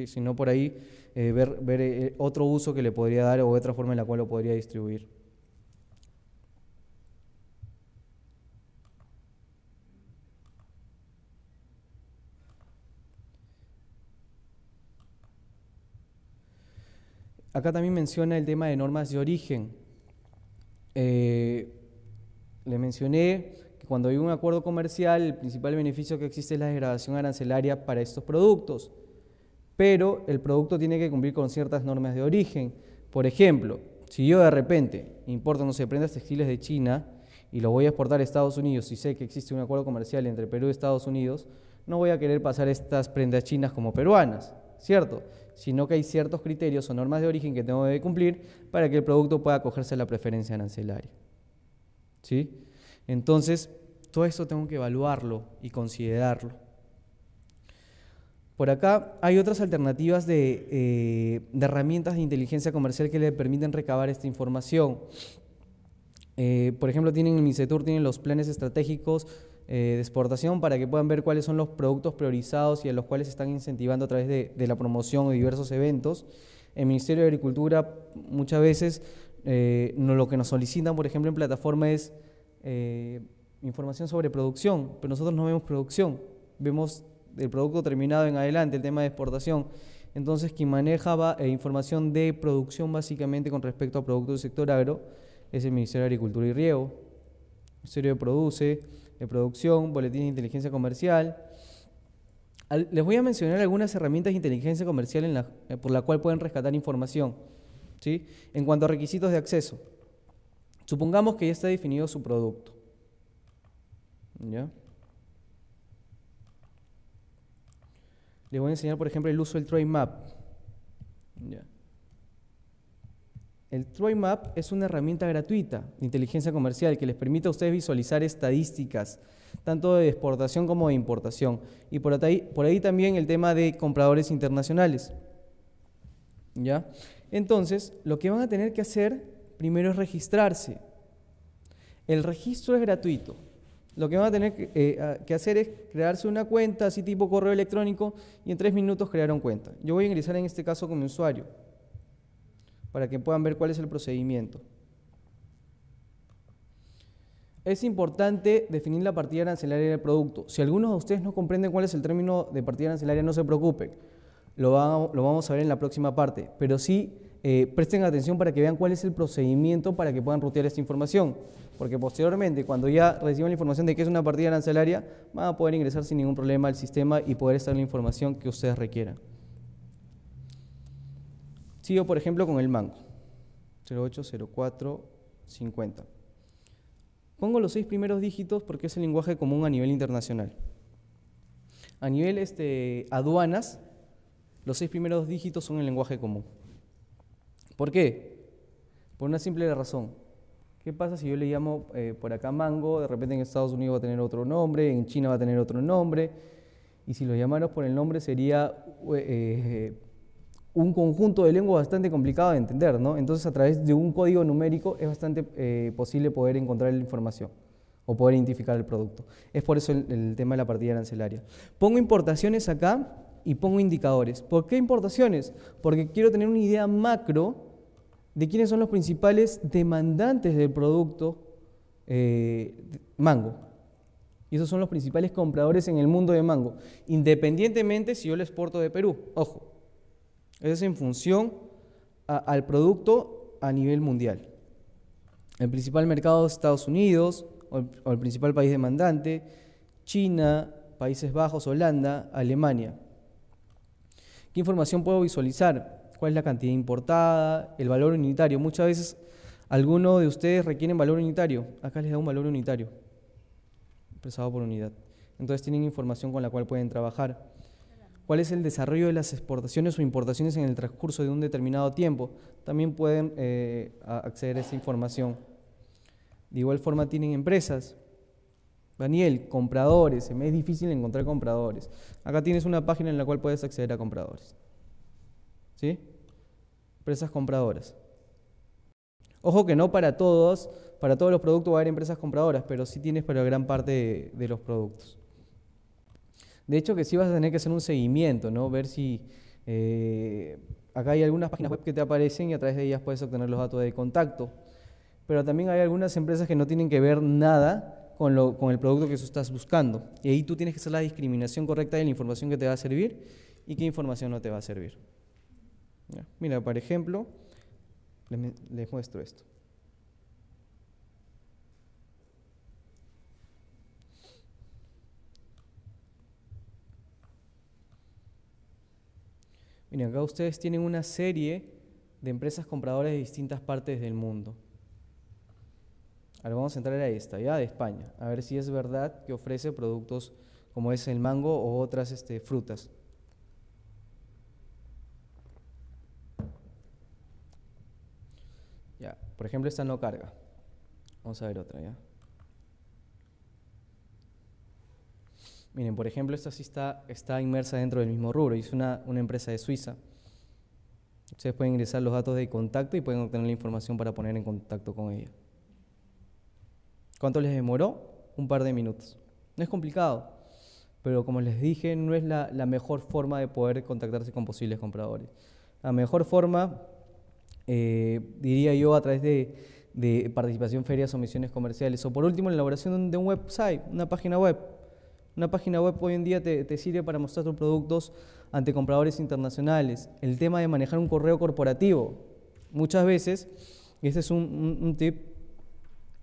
sino por ahí eh, ver, eh, otro uso que le podría dar o otra forma en la cual lo podría distribuir. Acá también menciona el tema de normas de origen. Eh, le mencioné que cuando hay un acuerdo comercial, el principal beneficio que existe es la degradación arancelaria para estos productos pero el producto tiene que cumplir con ciertas normas de origen. Por ejemplo, si yo de repente importo, no sé, prendas textiles de China y lo voy a exportar a Estados Unidos y sé que existe un acuerdo comercial entre Perú y Estados Unidos, no voy a querer pasar estas prendas chinas como peruanas, ¿cierto? Sino que hay ciertos criterios o normas de origen que tengo que cumplir para que el producto pueda acogerse a la preferencia arancelaria. ¿Sí? Entonces, todo esto tengo que evaluarlo y considerarlo. Por acá hay otras alternativas eh, de, herramientas de inteligencia comercial que le permiten recabar esta información. Eh, por ejemplo, tienen en Misetur tienen los planes estratégicos eh, de exportación para que puedan ver cuáles son los productos priorizados y a los cuales se están incentivando a través de, la promoción o diversos eventos. El Ministerio de Agricultura muchas veces lo que nos solicitan, por ejemplo, en plataforma es información sobre producción, pero nosotros no vemos producción, vemos del producto terminado en adelante, el tema de exportación. Entonces, quien maneja eh, información de producción básicamente con respecto a productos del sector agro es el Ministerio de Agricultura y Riego, Ministerio de Produce, de eh, Producción, Boletín de Inteligencia Comercial. les voy a mencionar algunas herramientas de inteligencia comercial eh, por la cual pueden rescatar información. En cuanto a requisitos de acceso, supongamos que ya está definido su producto. ¿Ya? Les voy a enseñar, por ejemplo, el uso del Troy Map. El Troy Map es una herramienta gratuita de inteligencia comercial que les permite a ustedes visualizar estadísticas, tanto de exportación como de importación. Y por ahí, por ahí también el tema de compradores internacionales. ¿Ya? Entonces, lo que van a tener que hacer primero es registrarse. El registro es gratuito. Lo que van a tener eh, que, hacer es crearse una cuenta, así tipo correo electrónico, y en tres minutos crearon cuenta. Yo voy a ingresar en este caso como usuario, para que puedan ver cuál es el procedimiento. Es importante definir la partida arancelaria del producto. Si algunos de ustedes no comprenden cuál es el término de partida arancelaria, no se preocupen. Lo, vamos a ver en la próxima parte. Pero sí, eh, presten atención para que vean cuál es el procedimiento para que puedan rutear esta información porque posteriormente, cuando ya reciban la información de que es una partida arancelaria, van a poder ingresar sin ningún problema al sistema y poder estar la información que ustedes requieran. Sigo, por ejemplo, con el mango. 080450. Pongo los seis primeros dígitos porque es el lenguaje común a nivel internacional. A nivel este, aduanas, los seis primeros dígitos son el lenguaje común. ¿Por qué? Por una simple razón ¿Qué pasa si yo le llamo eh, por acá mango? De repente en Estados Unidos va a tener otro nombre, en China va a tener otro nombre. Y si lo llamamos por el nombre sería eh, eh, un conjunto de lenguas bastante complicado de entender, ¿no? Entonces a través de un código numérico es bastante posible poder encontrar la información o poder identificar el producto. Es por eso el, el tema de la partida arancelaria. Pongo importaciones acá y pongo indicadores. ¿Por qué importaciones? Porque quiero tener una idea macro de quiénes son los principales demandantes del producto eh, mango. Y esos son los principales compradores en el mundo de mango, independientemente si yo lo exporto de Perú. Ojo, eso es en función al producto a nivel mundial. El principal mercado es Estados Unidos, o el principal país demandante, China, Países Bajos, Holanda, Alemania. ¿Qué información puedo visualizar? cuál es la cantidad importada, el valor unitario. Muchas veces algunos de ustedes requieren valor unitario. Acá les da un valor unitario, expresado por unidad. Entonces tienen información con la cual pueden trabajar. ¿Cuál es el desarrollo de las exportaciones o importaciones en el transcurso de un determinado tiempo? También pueden eh, acceder a esa información. De igual forma tienen empresas. Daniel, compradores. Me es difícil encontrar compradores. Acá tienes una página en la cual puedes acceder a compradores. ¿sí? Empresas compradoras. Ojo que no para todos, para todos los productos va a haber empresas compradoras, pero sí tienes para gran parte de, los productos. De hecho, que sí vas a tener que hacer un seguimiento, ¿no? Ver si eh, acá hay algunas páginas web que te aparecen y a través de ellas puedes obtener los datos de contacto. Pero también hay algunas empresas que no tienen que ver nada con, lo, con el producto que tú estás buscando. Y ahí tú tienes que hacer la discriminación correcta de la información que te va a servir y qué información no te va a servir. Mira, por ejemplo, les, muestro esto. Miren, acá ustedes tienen una serie de empresas compradoras de distintas partes del mundo. Ahora vamos a entrar a esta, ya de España, a ver si es verdad que ofrece productos como es el mango o otras este, frutas. Por ejemplo, esta no carga. Vamos a ver otra ya. Miren, por ejemplo, esta sí está, inmersa dentro del mismo rubro y es una, empresa de Suiza. Ustedes pueden ingresar los datos de contacto y pueden obtener la información para poner en contacto con ella. ¿Cuánto les demoró? Un par de minutos. No es complicado, pero como les dije, no es la, la mejor forma de poder contactarse con posibles compradores. La mejor forma eh, diría yo, a través de, de participación ferias o misiones comerciales. O por último, la elaboración de un website, una página web. Una página web hoy en día te, sirve para mostrar tus productos ante compradores internacionales. El tema de manejar un correo corporativo. Muchas veces, y este es un, tip,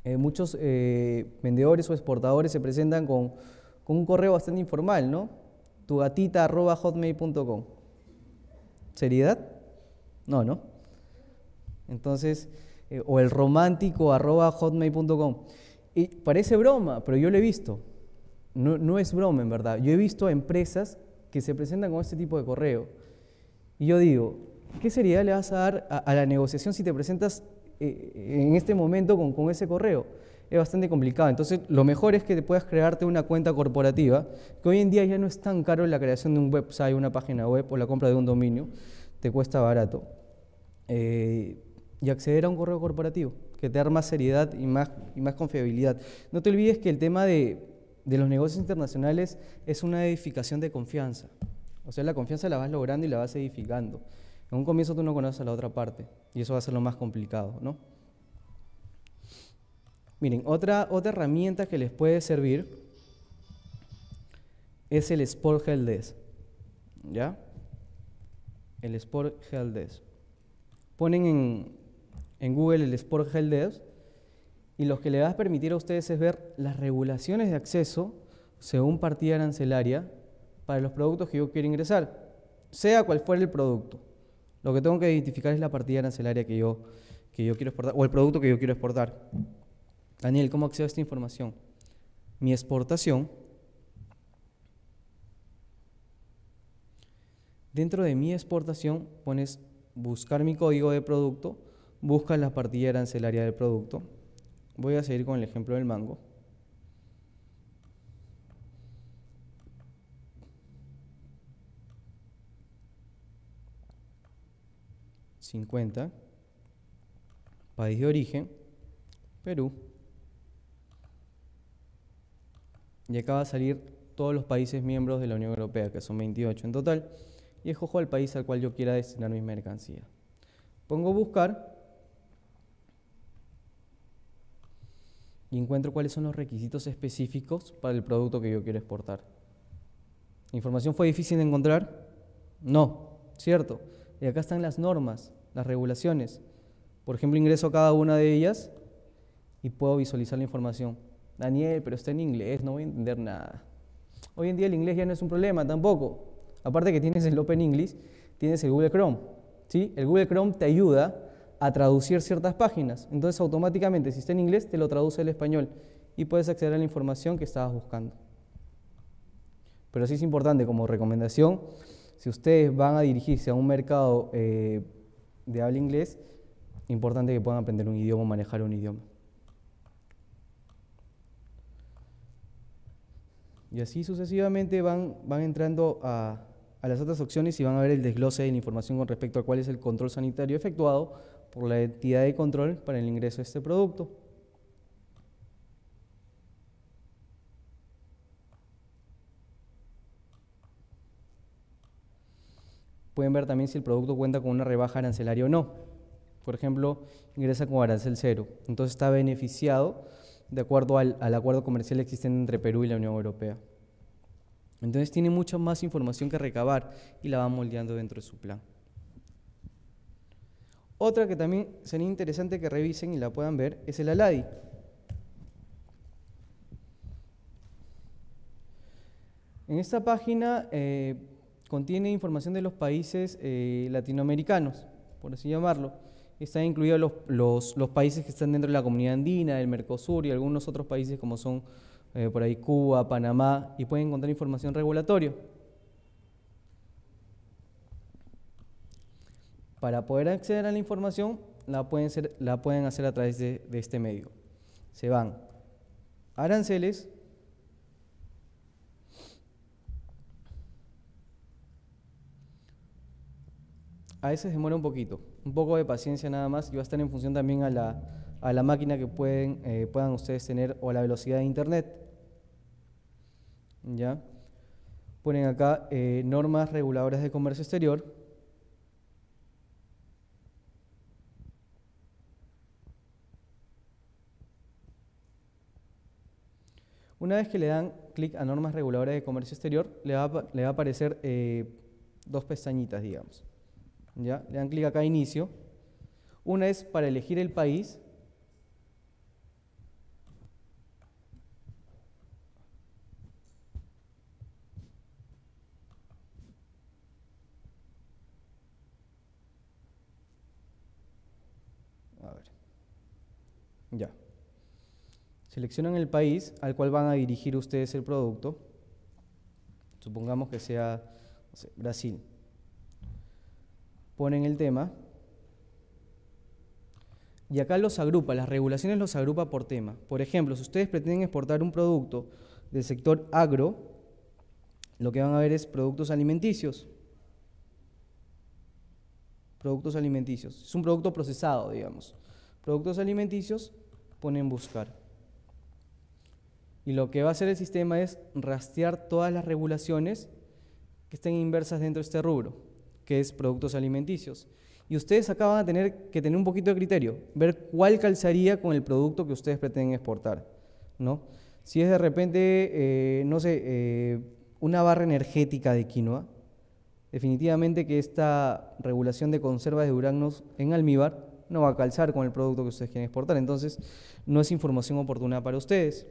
eh, muchos eh, vendedores o exportadores se presentan con, un correo bastante informal, ¿no? Tu hotmail.com. ¿Seriedad? No, ¿no? Entonces, eh, o el romántico arroba hotmail.com. Y parece broma, pero yo lo he visto. No, no, es broma, en verdad. Yo he visto empresas que se presentan con este tipo de correo. Y yo digo, ¿qué seriedad le vas a dar a, la negociación si te presentas eh, en este momento con, con ese correo? es bastante complicado. Entonces, lo mejor es que te puedas crearte una cuenta corporativa, que hoy en día ya no es tan caro la creación de un website, una página web o la compra de un dominio, te cuesta barato. Eh, y acceder a un correo corporativo que te da más seriedad y más, y más confiabilidad. No te olvides que el tema de, los negocios internacionales es una edificación de confianza. O sea, la confianza la vas logrando y la vas edificando. En un comienzo tú no conoces a la otra parte y eso va a ser lo más complicado, ¿no? Miren, otra, otra herramienta que les puede servir es el Sport Helpdesk, ¿ya? El Sport Helpdesk. Ponen en, en Google el Sport Health Devs, y lo que le va a permitir a ustedes es ver las regulaciones de acceso según partida arancelaria para los productos que yo quiero ingresar, sea cual fuera el producto. Lo que tengo que identificar es la partida arancelaria que yo, que yo quiero exportar o el producto que yo quiero exportar. Daniel, ¿cómo accedo a esta información? Mi exportación. Dentro de mi exportación pones buscar mi código de producto busca la partida arancelaria del producto. Voy a seguir con el ejemplo del mango. ...50... País de origen, Perú. Y acá va a salir todos los países miembros de la Unión Europea, que son 28 en total, y escojo al país al cual yo quiera destinar mis mercancías. Pongo buscar y encuentro cuáles son los requisitos específicos para el producto que yo quiero exportar. ¿Información fue difícil de encontrar? No, cierto. Y acá están las normas, las regulaciones. Por ejemplo, ingreso a cada una de ellas y puedo visualizar la información. Daniel, pero está en inglés, no voy a entender nada. Hoy en día el inglés ya no es un problema tampoco. Aparte que tienes el Open English, tienes el Google Chrome. ¿sí? El Google Chrome te ayuda a traducir ciertas páginas. Entonces automáticamente, si está en inglés, te lo traduce al español y puedes acceder a la información que estabas buscando. Pero sí es importante como recomendación, si ustedes van a dirigirse a un mercado eh, de habla inglés, importante que puedan aprender un idioma o manejar un idioma. Y así sucesivamente van, van entrando a, a las otras opciones y van a ver el desglose de la información con respecto a cuál es el control sanitario efectuado por la entidad de control para el ingreso de este producto. Pueden ver también si el producto cuenta con una rebaja arancelaria o no. Por ejemplo, ingresa con arancel cero. Entonces está beneficiado de acuerdo al, acuerdo comercial existente entre Perú y la Unión Europea. Entonces tiene mucha más información que recabar y la va moldeando dentro de su plan. Otra que también sería interesante que revisen y la puedan ver es el Aladi. En esta página eh, contiene información de los países eh, latinoamericanos, por así llamarlo. Está incluidos los, países que están dentro de la comunidad andina, del Mercosur y algunos otros países como son eh, por ahí Cuba, Panamá, y pueden encontrar información regulatoria. Para poder acceder a la información, la pueden, hacer a través de, este medio. Se van aranceles, a veces demora un poquito, un poco de paciencia nada más y va a estar en función también a la, máquina que pueden, eh, puedan ustedes tener o a la velocidad de internet. ¿Ya? Ponen acá eh, normas reguladoras de comercio exterior, Una vez que le dan clic a normas reguladoras de comercio exterior, le va, a, aparecer eh, dos pestañitas, digamos. ¿Ya? Le dan clic acá a inicio. Una es para elegir el país Seleccionan el país al cual van a dirigir ustedes el producto. Supongamos que sea Brasil. Ponen el tema. Y acá los agrupa, las regulaciones los agrupa por tema. Por ejemplo, si ustedes pretenden exportar un producto del sector agro, lo que van a ver es productos alimenticios. Productos alimenticios. Es un producto procesado, digamos. Productos alimenticios, ponen buscar. Y lo que va a hacer el sistema es rastrear todas las regulaciones que estén inversas dentro de este rubro, que es productos alimenticios. Y ustedes acá van a tener que tener un poquito de criterio, ver cuál calzaría con el producto que ustedes pretenden exportar. ¿no? Si es de repente, eh, no sé, eh, una barra energética de quinoa, definitivamente que esta regulación de conservas de duraznos en almíbar no va a calzar con el producto que ustedes quieren exportar. Entonces, no es información oportuna para ustedes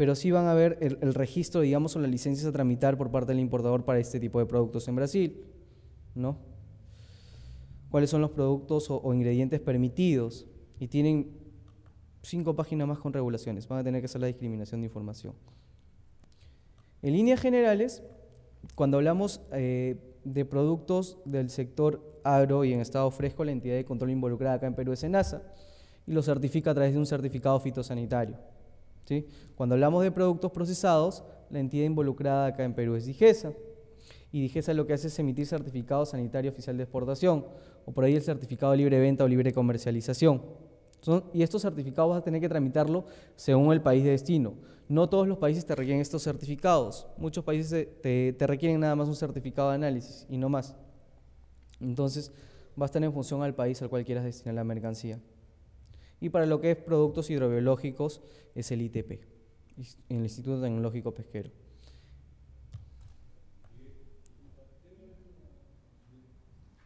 pero sí van a ver el, registro, digamos, o las licencias a tramitar por parte del importador para este tipo de productos en Brasil, ¿no? ¿Cuáles son los productos o, ingredientes permitidos? Y tienen cinco páginas más con regulaciones, van a tener que hacer la discriminación de información. En líneas generales, cuando hablamos eh, de productos del sector agro y en estado fresco, la entidad de control involucrada acá en Perú es ENASA y lo certifica a través de un certificado fitosanitario. Cuando hablamos de productos procesados, la entidad involucrada acá en Perú es DIGESA. Y DIGESA lo que hace es emitir certificado sanitario oficial de exportación, o por ahí el certificado de libre venta o libre comercialización. y estos certificados vas a tener que tramitarlo según el país de destino. No todos los países te requieren estos certificados. Muchos países te, te requieren nada más un certificado de análisis y no más. Entonces, va a estar en función al país al cual quieras destinar la mercancía y para lo que es productos hidrobiológicos es el ITP, el Instituto Tecnológico Pesquero.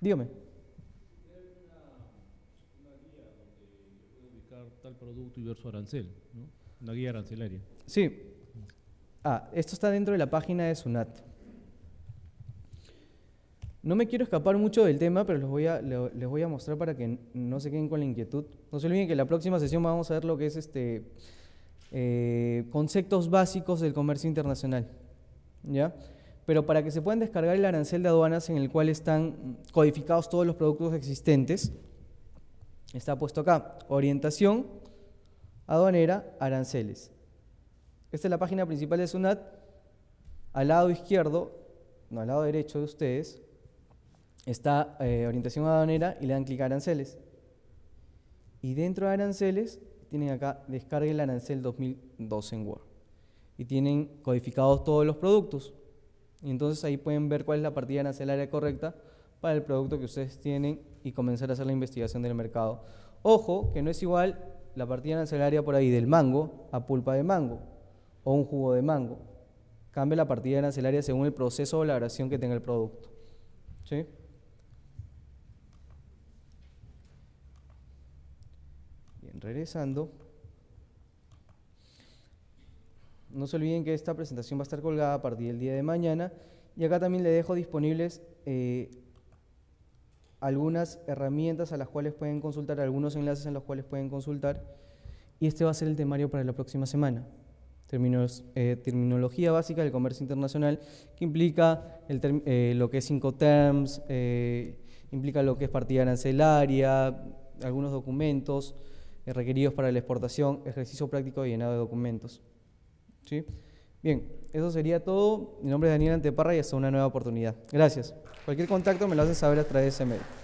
Dígame. guía donde tal producto y ver su arancel, ¿no? una guía arancelaria. Sí. Ah, esto está dentro de la página de SUNAT. No me quiero escapar mucho del tema, pero les voy, a, les voy a mostrar para que no se queden con la inquietud. No se olviden que en la próxima sesión vamos a ver lo que es este, eh, conceptos básicos del comercio internacional. ¿Ya? Pero para que se puedan descargar el arancel de aduanas en el cual están codificados todos los productos existentes, está puesto acá, orientación aduanera, aranceles. Esta es la página principal de SUNAT. Al lado izquierdo, no, al lado derecho de ustedes, está eh, orientación aduanera y le dan clic a aranceles. Y dentro de aranceles tienen acá descargue el arancel 2012 en Word. Y tienen codificados todos los productos. Y entonces ahí pueden ver cuál es la partida arancelaria correcta para el producto que ustedes tienen y comenzar a hacer la investigación del mercado. Ojo, que no es igual la partida arancelaria por ahí del mango a pulpa de mango o un jugo de mango. Cambia la partida arancelaria según el proceso o la oración que tenga el producto. ¿Sí? Regresando. No se olviden que esta presentación va a estar colgada a partir del día de mañana y acá también le dejo disponibles eh, algunas herramientas a las cuales pueden consultar, algunos enlaces en los cuales pueden consultar y este va a ser el temario para la próxima semana. Eh, terminología básica del comercio internacional, que implica eh, lo que es Incoterms, terms, implica lo que es partida arancelaria, algunos documentos, eh, requeridos para la exportación, ejercicio práctico y llenado de documentos. Bien, eso sería todo. Mi nombre es Daniel Anteparra y hasta una nueva oportunidad. Gracias. Cualquier contacto me lo hacen saber a través de ese medio.